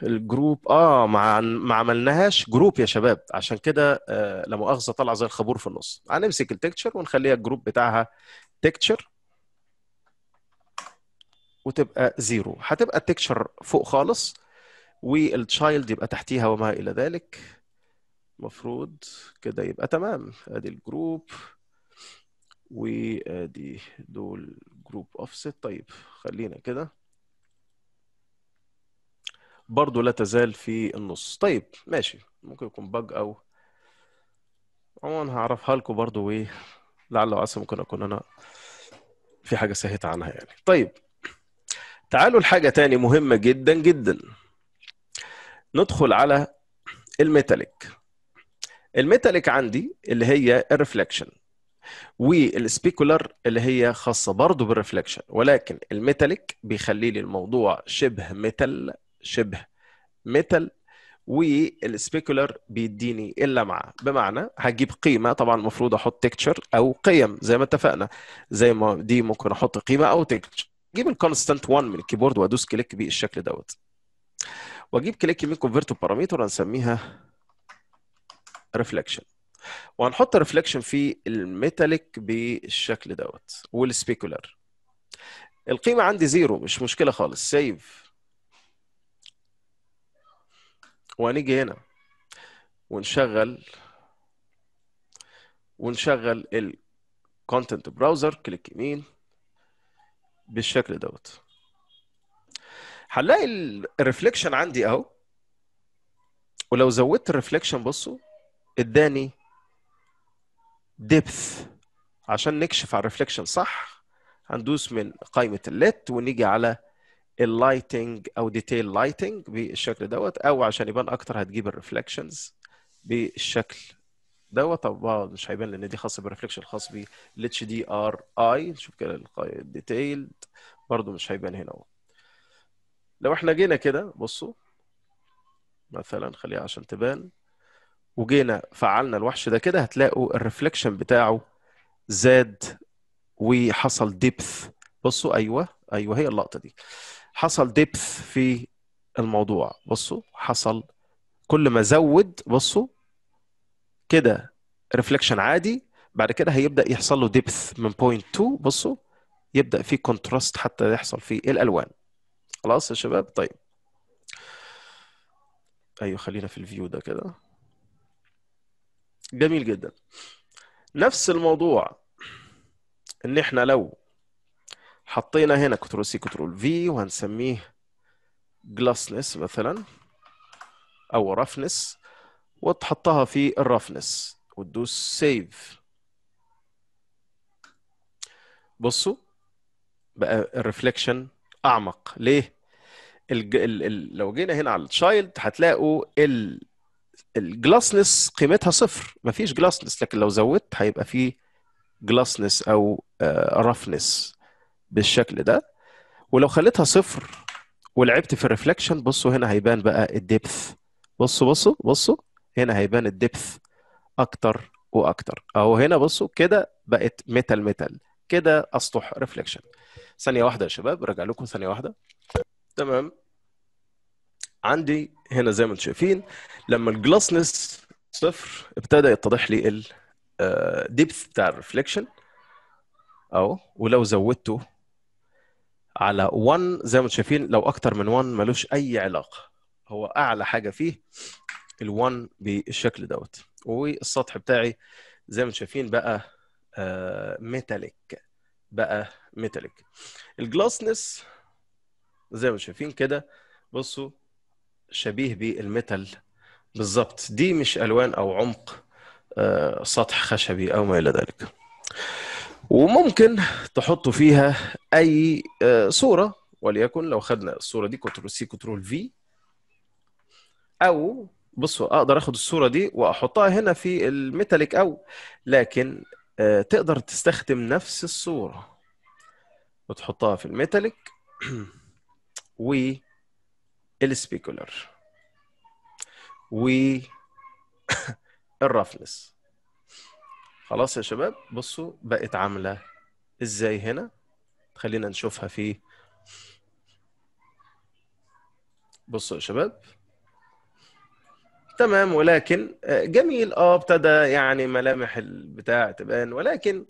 الجروب اه ما ما عملناهاش جروب يا شباب عشان كده آه لا مؤاخذه طالعه زي الخبور في النص هنمسك التكتشر ونخليها الجروب بتاعها تكتشر وتبقى زيرو هتبقى التكتشر فوق خالص والتشايلد يبقى تحتيها وما الى ذلك المفروض كده يبقى تمام ادي الجروب وادي دول جروب اوفست طيب خلينا كده برضه لا تزال في النص طيب ماشي ممكن يكون بج او عموما هعرفها لكم برضه وايه لعل وعسى ممكن اكون انا في حاجه سهيت عنها يعني طيب تعالوا لحاجه تاني مهمه جدا جدا ندخل على الميتاليك الميتاليك عندي اللي هي الريفلكشن والسبيكولر اللي هي خاصه برضه بالريفلكشن ولكن الميتاليك بيخلي لي الموضوع شبه ميتال شبه ميتال والسبيكولر بيديني اللمعة بمعنى هجيب قيمه طبعا المفروض احط تكتشر او قيم زي ما اتفقنا زي ما دي ممكن احط قيمه او تكتشر اجيب الكونستانت 1 من الكيبورد وادوس كليك بالشكل دوت واجيب كليك من كونفرت باراميتر هنسميها ريفلكشن وهنحط ريفلكشن في الميتاليك بالشكل دوت والسبيكولر القيمه عندي زيرو مش مشكله خالص سيف وهنيجي هنا ونشغل ونشغل الكونتنت براوزر كليك يمين بالشكل دوت هنلاقي الريفليكشن عندي اهو ولو زودت الريفليكشن بصوا اداني ديبث عشان نكشف على الريفليكشن صح هندوس من قائمه الليت ونيجي على اللايتنج او ديتيل لايتنج بالشكل دوت او عشان يبان اكتر هتجيب الريفلكشنز بالشكل دوت طب مش هيبان لان دي خاصه بالريفلكشن الخاص ب ال اتش دي ار اي نشوف كده الديتيل برضو مش هيبان هنا اهو لو احنا جينا كده بصوا مثلا خليها عشان تبان وجينا فعلنا الوحش ده كده هتلاقوا الريفلكشن بتاعه زاد وحصل ديبث بصوا ايوه ايوه هي اللقطه دي حصل ديبث في الموضوع بصوا حصل كل ما زود بصوا كده ريفليكشن عادي بعد كده هيبدا يحصل له ديبث من بوينت 2 بصوا يبدا في كونتراست حتى يحصل فيه الالوان خلاص يا شباب طيب ايوه خلينا في الفيو ده كده جميل جدا نفس الموضوع ان احنا لو حطينا هنا كنترول سي كنترول في وهنسميه جلاسنس مثلا او رفنس وتحطها في الرفنس وتدوس سيف بصوا بقى الرفليكشن اعمق ليه الج... ال... ال... لو جينا هنا على التشايلد هتلاقوا ال... الجلاسنس قيمتها صفر مفيش جلاسنس لكن لو زودت هيبقى فيه جلاسنس او رفنس آه، بالشكل ده ولو خليتها صفر ولعبت في الريفلكشن بصوا هنا هيبان بقى الدبث بصوا بصوا بصوا هنا هيبان الدبث اكتر واكتر اهو هنا بصوا كده بقت ميتال ميتال كده اسطح ريفلكشن ثانيه واحده يا شباب راجع لكم ثانيه واحده تمام عندي هنا زي ما انتم شايفين لما الجلاسنس صفر ابتدى يتضح لي الديبث آه، بتاع الريفلكشن اهو ولو زودته على 1 زي ما انتم شايفين لو اكتر من 1 ملوش اي علاقه هو اعلى حاجه فيه ال1 بالشكل دوت والسطح بتاعي زي ما انتم شايفين بقى ميتاليك آه، بقى ميتاليك الجلاسنس زي ما شايفين كده بصوا شبيه بالميتال بالظبط دي مش الوان او عمق آه، سطح خشبي او ما الى ذلك وممكن تحطوا فيها اي آه، صوره وليكن لو خدنا الصوره دي كنترول سي كنترول في او بصوا اقدر اخد الصوره دي واحطها هنا في الميتاليك او لكن آه، تقدر تستخدم نفس الصوره وتحطها في الميتاليك والسبيكولر و الرفنس خلاص يا شباب بصوا بقت عامله ازاي هنا خلينا نشوفها في بصوا يا شباب تمام ولكن آه، جميل اه ابتدى يعني ملامح البتاع تبان ولكن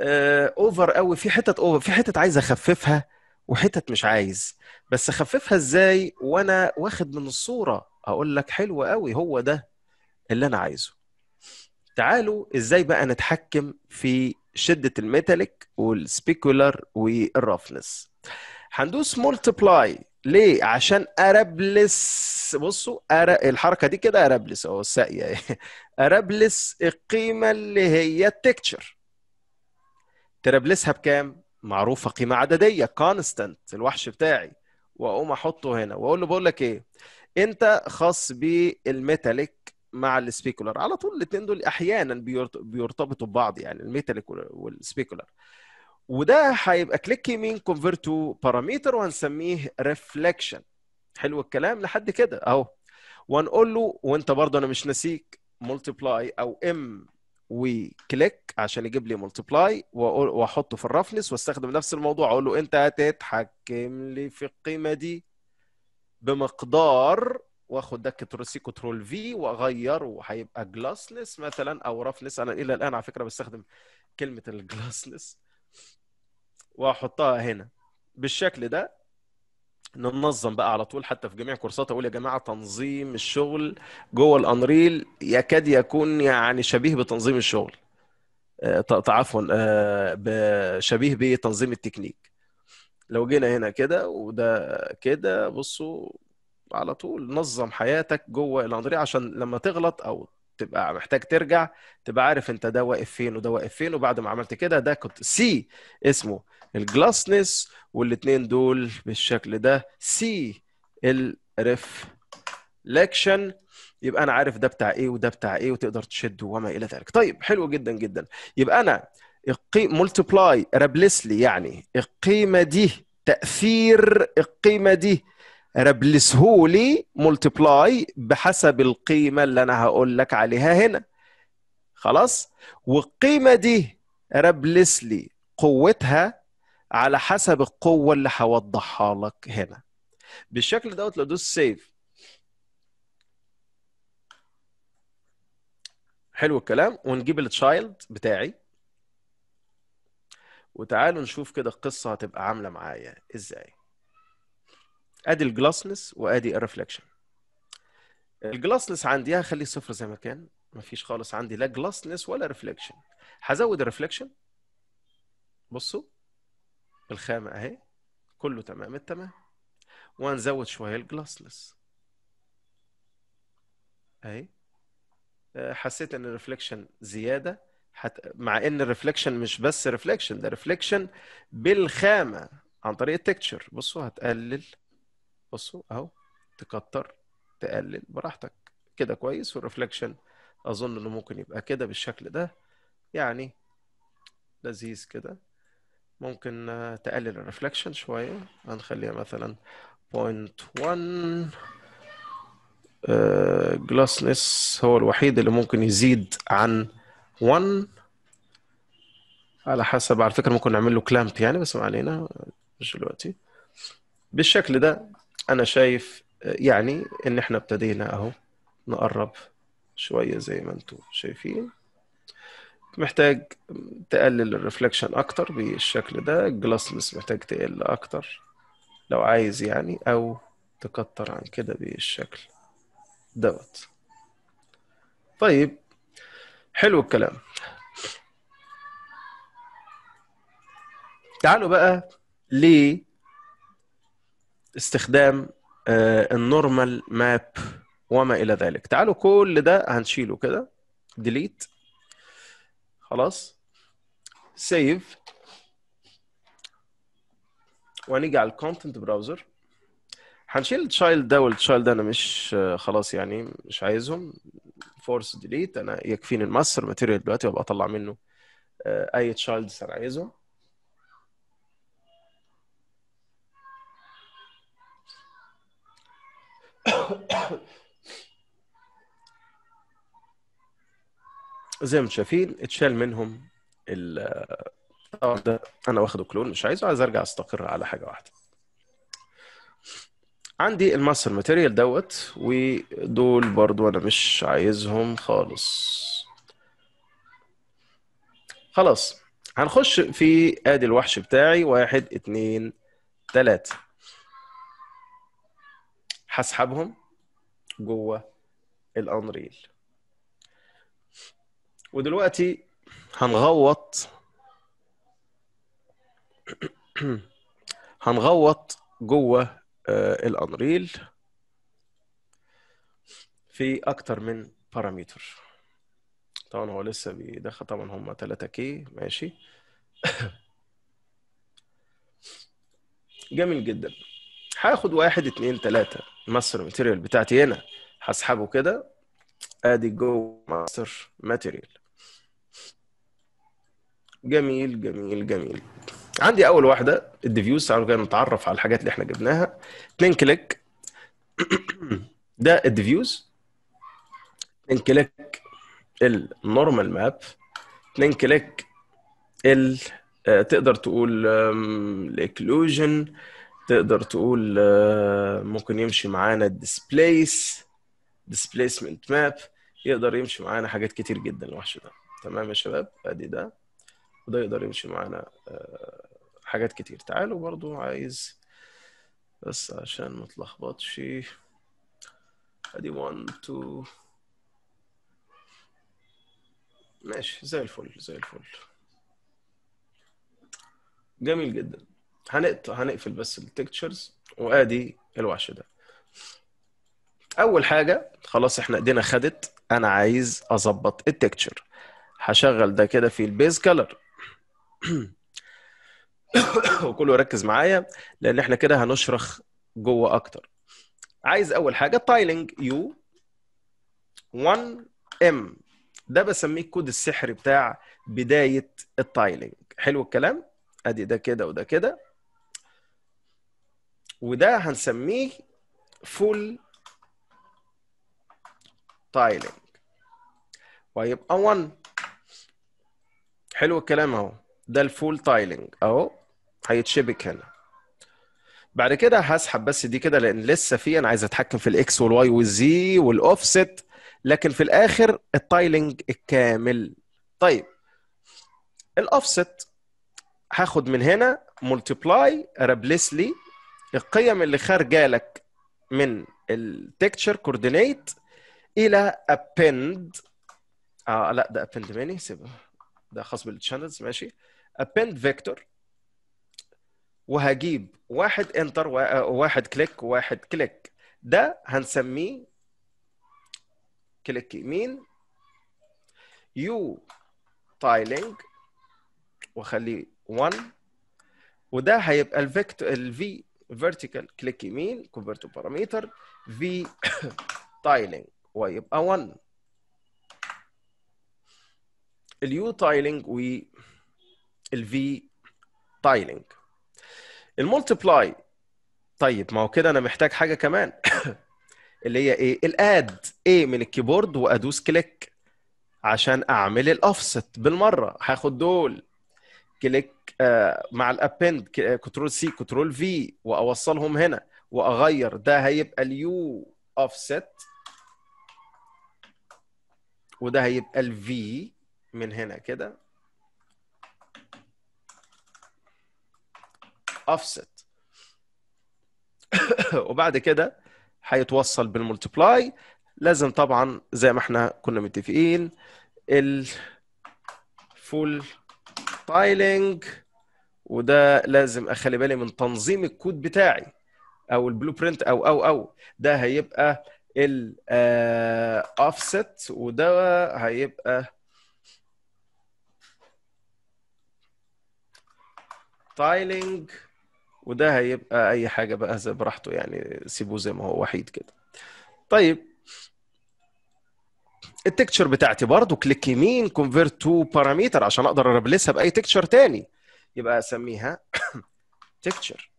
آه اوفر قوي في حتت اوفر في حتت عايز اخففها وحتت مش عايز بس اخففها ازاي وانا واخد من الصوره اقول لك حلو قوي هو ده اللي انا عايزه تعالوا ازاي بقى نتحكم في شده الميتاليك والسبيكولار والرفنس هندوس مولتبلاي ليه عشان ارابلس بصوا أرا... الحركه دي كده ارابلس اهو الساقيه ارابلس القيمه اللي هي التكتشر ترابلسها بكام معروفه قيمه عدديه كونستنت الوحش بتاعي واقوم احطه هنا واقول له بقول لك ايه انت خاص بالميتاليك مع السبيكولر على طول الاثنين دول احيانا بيرتبطوا ببعض يعني الميتاليك والسبيكولر وده هيبقى كليك يمين كونفرت تو باراميتر وهنسميه ريفلكشن حلو الكلام لحد كده اهو وهنقول له وانت برضه انا مش ناسيك ملتبلاي او ام وكليك عشان يجيب لي ملتبلاي واحطه في الرفنس واستخدم نفس الموضوع اقول له انت هتتحكم لي في القيمه دي بمقدار واخد ده كنترول سي كنترول في واغير وهيبقى جلاسلس مثلا او رافلس انا الى الان على فكره بستخدم كلمه الجلاسلس واحطها هنا بالشكل ده ننظم بقى على طول حتى في جميع كورسات اقول يا جماعه تنظيم الشغل جوه الانريل يكاد يكون يعني شبيه بتنظيم الشغل آه، عفوا آه، شبيه بتنظيم التكنيك لو جينا هنا كده وده كده بصوا على طول نظم حياتك جوه الاندري عشان لما تغلط او تبقى محتاج ترجع تبقى عارف انت ده واقف فين وده واقف فين وبعد ما عملت كده ده كنت سي اسمه الجلاسنس والاثنين دول بالشكل ده سي الريفلكشن يبقى انا عارف ده بتاع ايه وده بتاع ايه وتقدر تشد وما الى ذلك طيب حلو جدا جدا يبقى انا ملتبلاي رابلسلي يعني القيمه دي تاثير القيمه دي انا بالسهوله ملتبلاي بحسب القيمه اللي انا هقول لك عليها هنا خلاص والقيمه دي ربلس بلسلي قوتها على حسب القوه اللي هوضحها لك هنا بالشكل دوت لو دوس سيف حلو الكلام ونجيب التشايلد بتاعي وتعالوا نشوف كده القصه هتبقى عامله معايا ازاي ادي الجلاسنس وادي الرفلكشن الجلاسنس عندي هخليه صفر زي ما كان مفيش خالص عندي لا جلاسنس ولا رفلكشن هزود الرفلكشن بصوا الخامة اهي كله تمام التمام وهنزود شوية الجلاسنس اهي آه، حسيت ان الرفلكشن زيادة حت... مع ان الرفلكشن مش بس رفلكشن ده رفلكشن بالخامة عن طريق التكتشر بصوا هتقلل بصوا اهو تكتر تقلل براحتك كده كويس والرفلكشن اظن انه ممكن يبقى كده بالشكل ده يعني لذيذ كده ممكن آه، تقلل الرفلكشن شويه هنخليها مثلا 0.1 جلاسنس uh, هو الوحيد اللي ممكن يزيد عن 1 على حسب على فكره ممكن نعمل له كلامب يعني بس ما علينا آه، مش دلوقتي بالشكل ده انا شايف يعني ان احنا ابتدينا اهو نقرب شويه زي ما انتم شايفين محتاج تقلل الريفلكشن اكتر بالشكل ده الجلاسلس محتاج تقل اكتر لو عايز يعني او تكتر عن كده بالشكل دوت طيب حلو الكلام تعالوا بقى ليه استخدام آه، النورمال ماب وما الى ذلك تعالوا كل ده هنشيله كده ديليت خلاص سيف وهنيجي على الكونتنت براوزر هنشيل التشايلد ده والتشايلد ده انا مش آه، خلاص يعني مش عايزهم فورس ديليت انا يكفيني الماستر ماتيريال دلوقتي وابقى اطلع منه آه، اي تشايلدز انا عايزهم زي ما انتم شايفين اتشال منهم ال انا واخده كلون مش عايزه عايز ارجع استقر على حاجه واحده عندي الماستر ماتيريال دوت ودول برضو انا مش عايزهم خالص خلاص هنخش في ادي الوحش بتاعي واحد اتنين تلاتة هسحبهم جوه الانريل ودلوقتي هنغوط هنغوط جوه آه، الانريل في اكتر من باراميتر طبعا هو لسه بيدخل طبعا هم 3 كي ماشي جميل جدا هاخد واحد اتنين تلاتة الماستر ماتيريال بتاعتي هنا هسحبه كده ادي جو ماستر ماتيريال جميل جميل جميل عندي اول واحده الديفيوز تعالوا كده نتعرف على الحاجات اللي احنا جبناها اثنين كليك ده الديفيوز اثنين كليك النورمال ماب اثنين كليك ال آه، تقدر تقول الاكلوجن تقدر تقول آه، ممكن يمشي معانا الديسبليس displacement map يقدر يمشي معانا حاجات كتير جدا الوحش ده تمام يا شباب ادي ده وده يقدر يمشي معانا آه، حاجات كتير تعالوا برضو عايز بس عشان ما تلخبطش ادي 1 2 ماشي زي الفل زي الفل جميل جدا هنقفل بس التكتشرز وادي الوحش ده اول حاجه خلاص احنا ايدينا خدت انا عايز اظبط التكتشر هشغل ده كده في البيز كلر وكله ركز معايا لان احنا كده هنشرخ جوه اكتر عايز اول حاجه تايلنج يو 1 ام ده بسميه الكود السحري بتاع بدايه التايلنج حلو الكلام ادي ده كده وده كده وده هنسميه فول ستايلينج ويبقى 1 حلو الكلام اهو ده الفول تايلنج اهو هيتشبك هنا بعد كده هسحب بس دي كده لان لسه في انا عايز اتحكم في الاكس والواي والزي والاوفست لكن في الاخر التايلنج الكامل طيب الاوفست هاخد من هنا ملتبلاي ريبليس لي القيم اللي خارجه لك من التكتشر كوردينيت الى append آه لا ده append ماني سيبه ده خاص بالشانلز ماشي append vector وهجيب واحد انتر وواحد كليك وواحد كليك ده هنسميه كليك يمين يو تايلينج واخليه 1 وده هيبقى الفيكتور الفي فيرتيكال كليك يمين كونفرت باراميتر في تايلينج ويبقى 1 اليو تايلنج والفي تايلنج المولتبلاي طيب ما هو كده انا محتاج حاجه كمان اللي هي ايه الاد ايه من الكيبورد وادوس كليك عشان اعمل الاوفست بالمره هاخد دول كليك آه مع الابند كنترول سي كنترول في واوصلهم هنا واغير ده هيبقى اليو اوفست وده هيبقى ال V من هنا كده offset وبعد كده هيتوصل بالمولتبلاي لازم طبعا زي ما احنا كنا متفقين الفول tiling وده لازم اخلي بالي من تنظيم الكود بتاعي او البلو برنت او او او ده هيبقى الاوفست آه، وده هيبقى تايلنج وده هيبقى اي حاجه بقى زي براحته يعني سيبوه زي ما هو وحيد كده طيب التكتشر بتاعتي برضو كليك يمين كونفيرت تو باراميتر عشان اقدر اربلسها باي تكتشر تاني يبقى اسميها تكتشر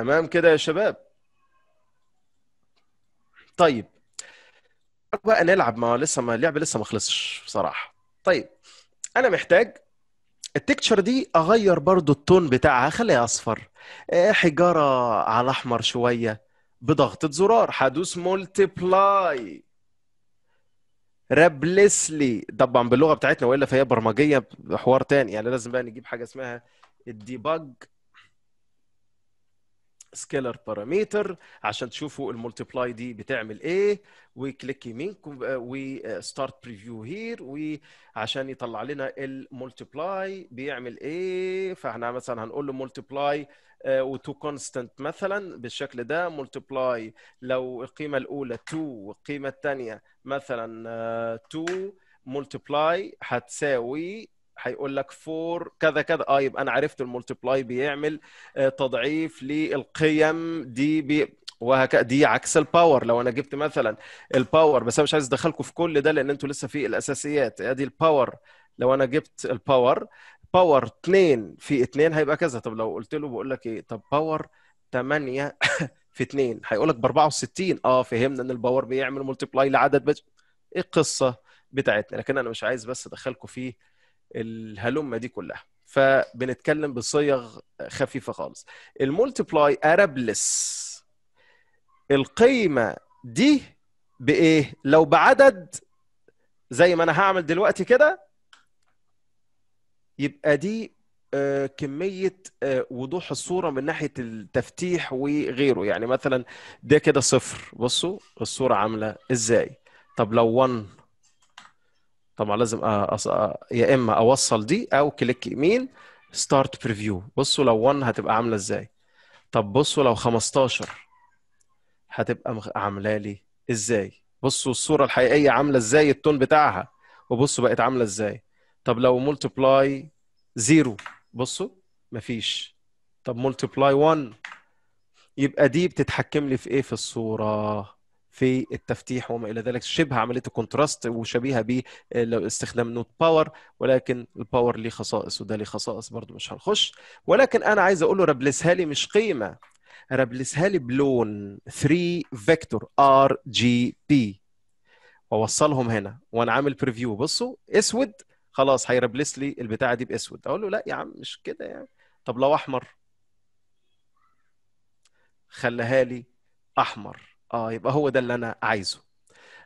تمام كده يا شباب طيب بقى نلعب ما لسه ما اللعبه لسه ما خلصش بصراحه طيب انا محتاج التكتشر دي اغير برضو التون بتاعها اخليها اصفر آه، حجاره على احمر شويه بضغطه زرار هدوس مولتبلاي رابلسلي طبعا باللغه بتاعتنا والا فهي برمجيه حوار تاني يعني لازم بقى نجيب حاجه اسمها الديباج سكيلر باراميتر عشان تشوفوا الملتبلاي دي بتعمل ايه وكليك يمين وستارت بريفيو هير وعشان يطلع لنا الملتبلاي بيعمل ايه فاحنا مثلا هنقول له ملتبلاي وتو كونستانت مثلا بالشكل ده ملتبلاي لو القيمه الاولى 2 والقيمه الثانيه مثلا 2 آه، ملتبلاي هتساوي هيقول لك 4 كذا كذا اه يبقى انا عرفت الملتبلاي بيعمل آه، تضعيف للقيم دي بي وهكذا دي عكس الباور لو انا جبت مثلا الباور بس انا مش عايز ادخلكم في كل ده لان انتوا لسه في الاساسيات ادي الباور لو انا جبت الباور باور 2 في 2 هيبقى كذا طب لو قلت له بقول لك ايه طب باور 8 في 2 هيقول لك ب 64 اه فهمنا ان الباور بيعمل ملتبلاي لعدد بج... ايه القصه بتاعتنا لكن انا مش عايز بس ادخلكم في الهلمه دي كلها فبنتكلم بصيغ خفيفه خالص المولتبلاي ارابلس القيمه دي بايه لو بعدد زي ما انا هعمل دلوقتي كده يبقى دي آه، كمية آه، وضوح الصورة من ناحية التفتيح وغيره يعني مثلا ده كده صفر بصوا الصورة عاملة ازاي طب لو 1 طبعا لازم أص... يا اما اوصل دي او كليك يمين ستارت بريفيو بصوا لو 1 هتبقى عامله ازاي طب بصوا لو 15 هتبقى عامله لي ازاي بصوا الصوره الحقيقيه عامله ازاي التون بتاعها وبصوا بقت عامله ازاي طب لو ملتبلاي زيرو بصوا مفيش طب ملتبلاي 1 يبقى دي بتتحكم لي في ايه في الصوره في التفتيح وما الى ذلك شبه عمليه الكونتراست وشبيهه باستخدام نوت باور ولكن الباور ليه خصائص وده ليه خصائص برضو مش هنخش ولكن انا عايز اقول له ربلسها لي مش قيمه رابلسها لي بلون 3 فيكتور ار جي بي واوصلهم هنا وانا عامل بريفيو بصوا اسود خلاص هيربلس لي البتاعه دي باسود اقول له لا يا عم مش كده يعني طب لو احمر خليها لي احمر اه يبقى هو ده اللي انا عايزه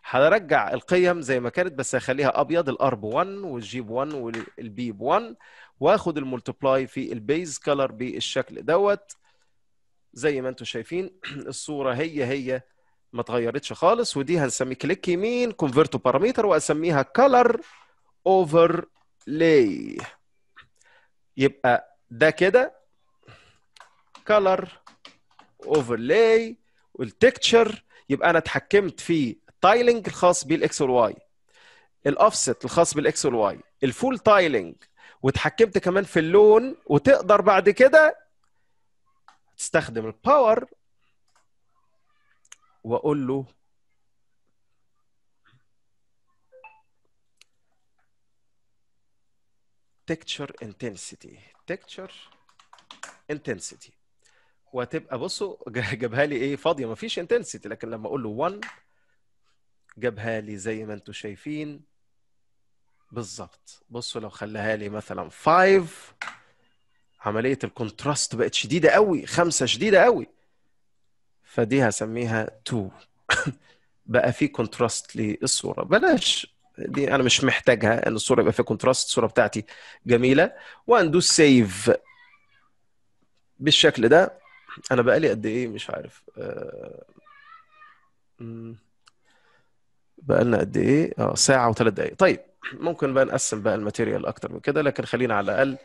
هرجع القيم زي ما كانت بس هخليها ابيض الار ب 1 والجي ب 1 والبي ب 1 واخد الملتبلاي في البيز كلر بالشكل دوت زي ما انتم شايفين الصوره هي هي ما اتغيرتش خالص ودي هنسميه كليك يمين كونفرت باراميتر واسميها كلر اوفر لي يبقى ده كده كلر اوفر لي والتكتشر يبقى انا اتحكمت في التايلنج الخاص بالاكس والواي الاوفست الخاص بالاكس والواي الفول تايلنج وتحكمت كمان في اللون وتقدر بعد كده تستخدم الباور واقول له texture intensity texture intensity وتبقى بصوا جابها لي ايه فاضيه مفيش انتنسيتي لكن لما اقول له 1 جابها لي زي ما انتم شايفين بالظبط بصوا لو خلاها لي مثلا 5 عمليه الكونتراست بقت شديده قوي 5 شديده قوي فدي هسميها 2 بقى في كونتراست للصوره بلاش دي انا مش محتاجها ان الصوره يبقى فيها كونتراست الصوره بتاعتي جميله وهندوس سيف بالشكل ده انا بقالي قد ايه مش عارف بقى آه، بقالنا قد ايه اه ساعه وثلاث دقائق طيب ممكن بقى نقسم بقى الماتيريال اكتر من كده لكن خلينا على الاقل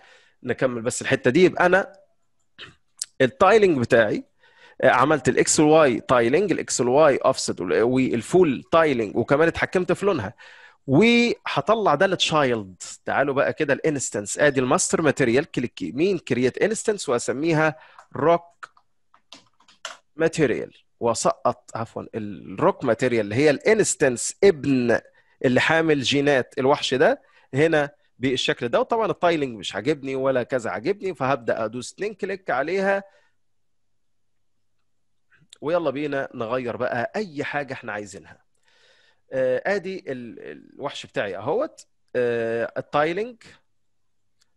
نكمل بس الحته دي يبقى انا التايلنج بتاعي آه، عملت الاكس والواي تايلنج الاكس والواي اوفست والفول تايلنج وكمان اتحكمت في لونها وهطلع ده للتشايلد تعالوا بقى كده الانستنس ادي الماستر ماتيريال كليك مين كرييت انستنس واسميها روك ماتيريال وسقط عفوا الروك ماتيريال اللي هي الانستنس ابن اللي حامل جينات الوحش ده هنا بالشكل ده وطبعا التايلنج مش عاجبني ولا كذا عاجبني فهبدا ادوس لين كليك عليها ويلا بينا نغير بقى اي حاجه احنا عايزينها آه، ادي الوحش بتاعي اهوت آه، التايلنج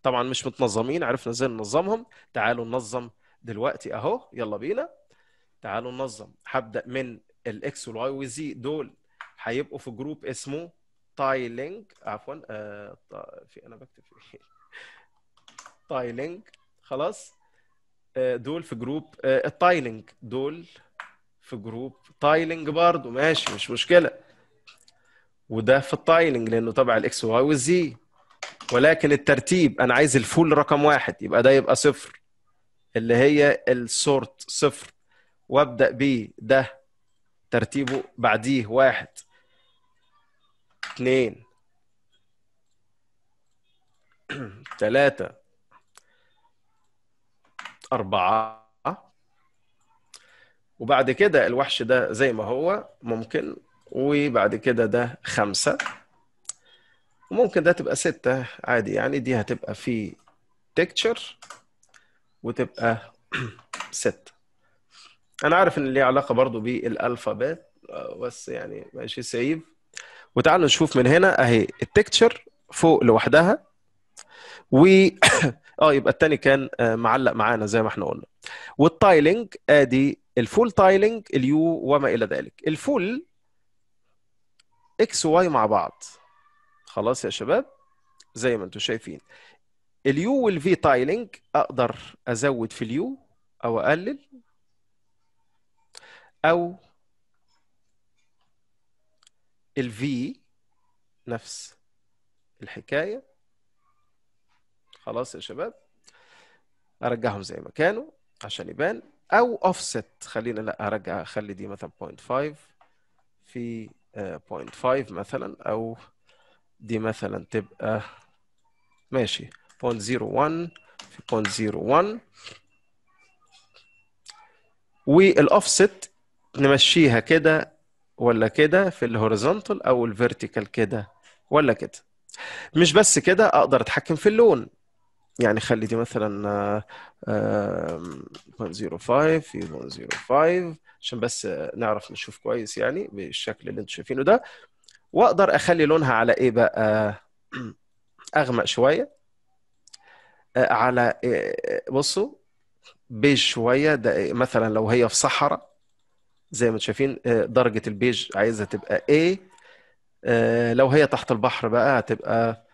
طبعا مش متنظمين عرفنا ازاي ننظمهم تعالوا ننظم دلوقتي اهو يلا بينا تعالوا ننظم هبدا من الاكس والواي والزي دول هيبقوا في جروب اسمه تايلينج عفوا آه في انا بكتب في تايلينج خلاص آه دول في جروب آه التايلينج دول في جروب تايلينج برضه ماشي مش مشكله وده في التايلينج لانه تبع الاكس والواي والزي ولكن الترتيب انا عايز الفول رقم واحد يبقى ده يبقى صفر اللي هي السورت صفر وابدا بيه ده ترتيبه بعديه واحد اثنين ثلاثة أربعة وبعد كده الوحش ده زي ما هو ممكن وبعد كده ده خمسة وممكن ده تبقى ستة عادي يعني دي هتبقى في تكتشر وتبقى ستة انا عارف ان ليه علاقه برضو بالالفابت آه، بس يعني ماشي سيف وتعالوا نشوف من هنا اهي التكتشر فوق لوحدها و اه يبقى التاني كان آه، معلق معانا زي ما احنا قلنا والتايلنج ادي الفول تايلنج اليو وما الى ذلك الفول اكس واي مع بعض خلاص يا شباب زي ما انتم شايفين اليو والفي تايلنج اقدر ازود في اليو او اقلل او V نفس الحكايه خلاص يا شباب ارجعهم زي ما كانوا عشان يبان او offset خلينا لا ارجع اخلي دي مثلا 0.5 في 0.5 آه، مثلا او دي مثلا تبقى ماشي 0.01 في 0.01 والاوفست نمشيها كده ولا كده في الهوريزونتال او الفيرتيكال كده ولا كده مش بس كده اقدر اتحكم في اللون يعني خلي دي مثلا 0.05 آه، في 0.05 عشان بس نعرف نشوف كويس يعني بالشكل اللي انتم شايفينه ده واقدر اخلي لونها على ايه بقى اغمق شويه آه، على آه، بصوا بيج شويه ده مثلا لو هي في صحراء زي ما انتم شايفين آه، درجه البيج عايزها تبقى A آه، لو هي تحت البحر بقى هتبقى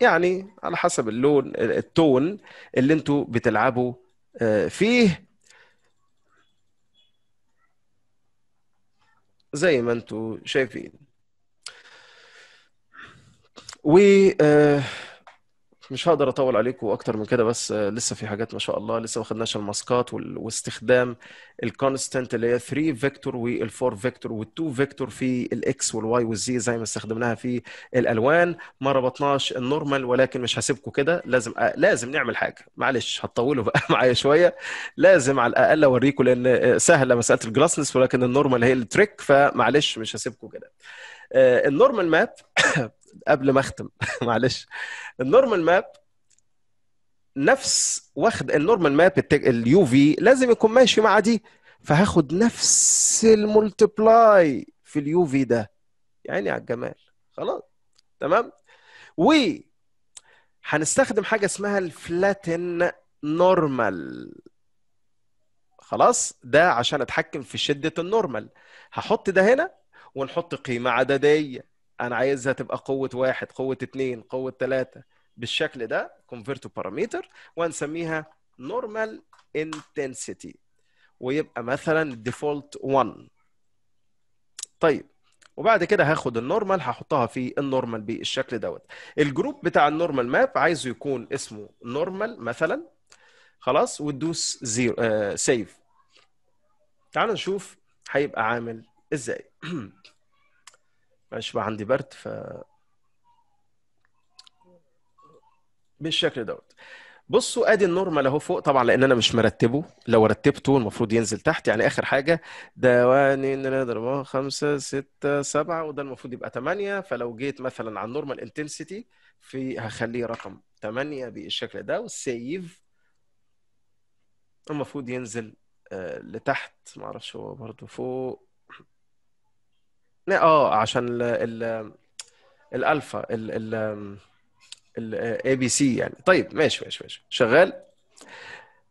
يعني على حسب اللون التون اللي انتوا بتلعبوا آه، فيه زي ما انتوا شايفين و مش هقدر اطول عليكم اكتر من كده بس لسه في حاجات ما شاء الله لسه ما خدناش الماسكات واستخدام الكونستنت اللي هي 3 فيكتور وال4 فيكتور وال2 فيكتور في الاكس والواي والزي زي ما استخدمناها في الالوان ما ربطناش النورمال ولكن مش هسيبكم كده لازم لازم نعمل حاجه معلش هتطولوا بقى معايا شويه لازم على الاقل اوريكم لان سهله مساله الجلاسنس ولكن النورمال هي التريك فمعلش مش هسيبكم كده آه، النورمال ماب قبل ما اختم معلش النورمال ماب نفس واخد النورمال ماب اليو في لازم يكون ماشي مع دي فهاخد نفس الملتبلاي في اليو في ده يعني على الجمال خلاص تمام و هنستخدم حاجه اسمها الفلاتن نورمال خلاص ده عشان اتحكم في شده النورمال هحط ده هنا ونحط قيمه عدديه انا عايزها تبقى قوه واحد قوه اثنين قوه ثلاثه بالشكل ده كونفرت باراميتر ونسميها نورمال انتنسيتي ويبقى مثلا الديفولت 1 طيب وبعد كده هاخد النورمال هحطها في النورمال بالشكل دوت الجروب بتاع النورمال ماب عايزه يكون اسمه نورمال مثلا خلاص وتدوس زيرو سيف آه، تعالوا نشوف هيبقى عامل ازاي مبقاش بقى عندي برد ف بالشكل دوت بصوا ادي النورمال اهو فوق طبعا لان انا مش مرتبه لو رتبته المفروض ينزل تحت يعني اخر حاجه ده 1 2 3 5 6 7 وده المفروض يبقى 8 فلو جيت مثلا على النورمال انتنسيتي في هخليه رقم 8 بالشكل ده والسيف المفروض ينزل آه، لتحت معرفش هو برده فوق لا اه عشان ال ال الالفا ال ال اي بي سي يعني طيب ماشي ماشي ماشي شغال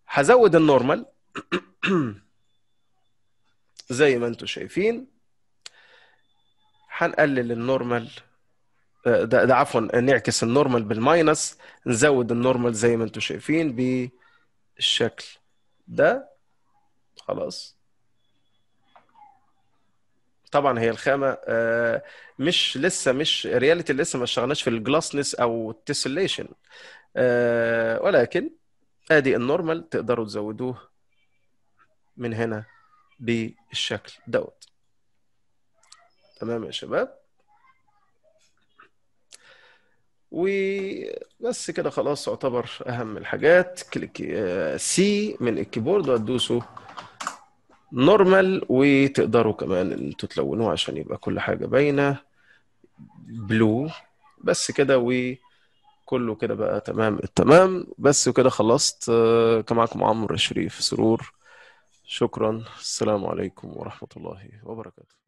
هزود النورمال زي ما انتم شايفين هنقلل النورمال آه، ده, ده عفوا نعكس النورمال بالماينس نزود النورمال زي ما انتم شايفين بالشكل ده خلاص طبعا هي الخامه آه، مش لسه مش رياليتي لسه ما اشتغلناش في الجلاسنس او التسليشن آه، ولكن ادي النورمال تقدروا تزودوه من هنا بالشكل دوت تمام يا شباب وبس كده خلاص اعتبر اهم الحاجات كليك سي آه، من الكيبورد وهتدوسوا نورمال وتقدروا كمان انتوا تلونوه عشان يبقى كل حاجه باينه بلو بس كده وكله كده بقى تمام التمام بس وكده خلصت آه، كان معاكم عمرو شريف سرور شكرا السلام عليكم ورحمه الله وبركاته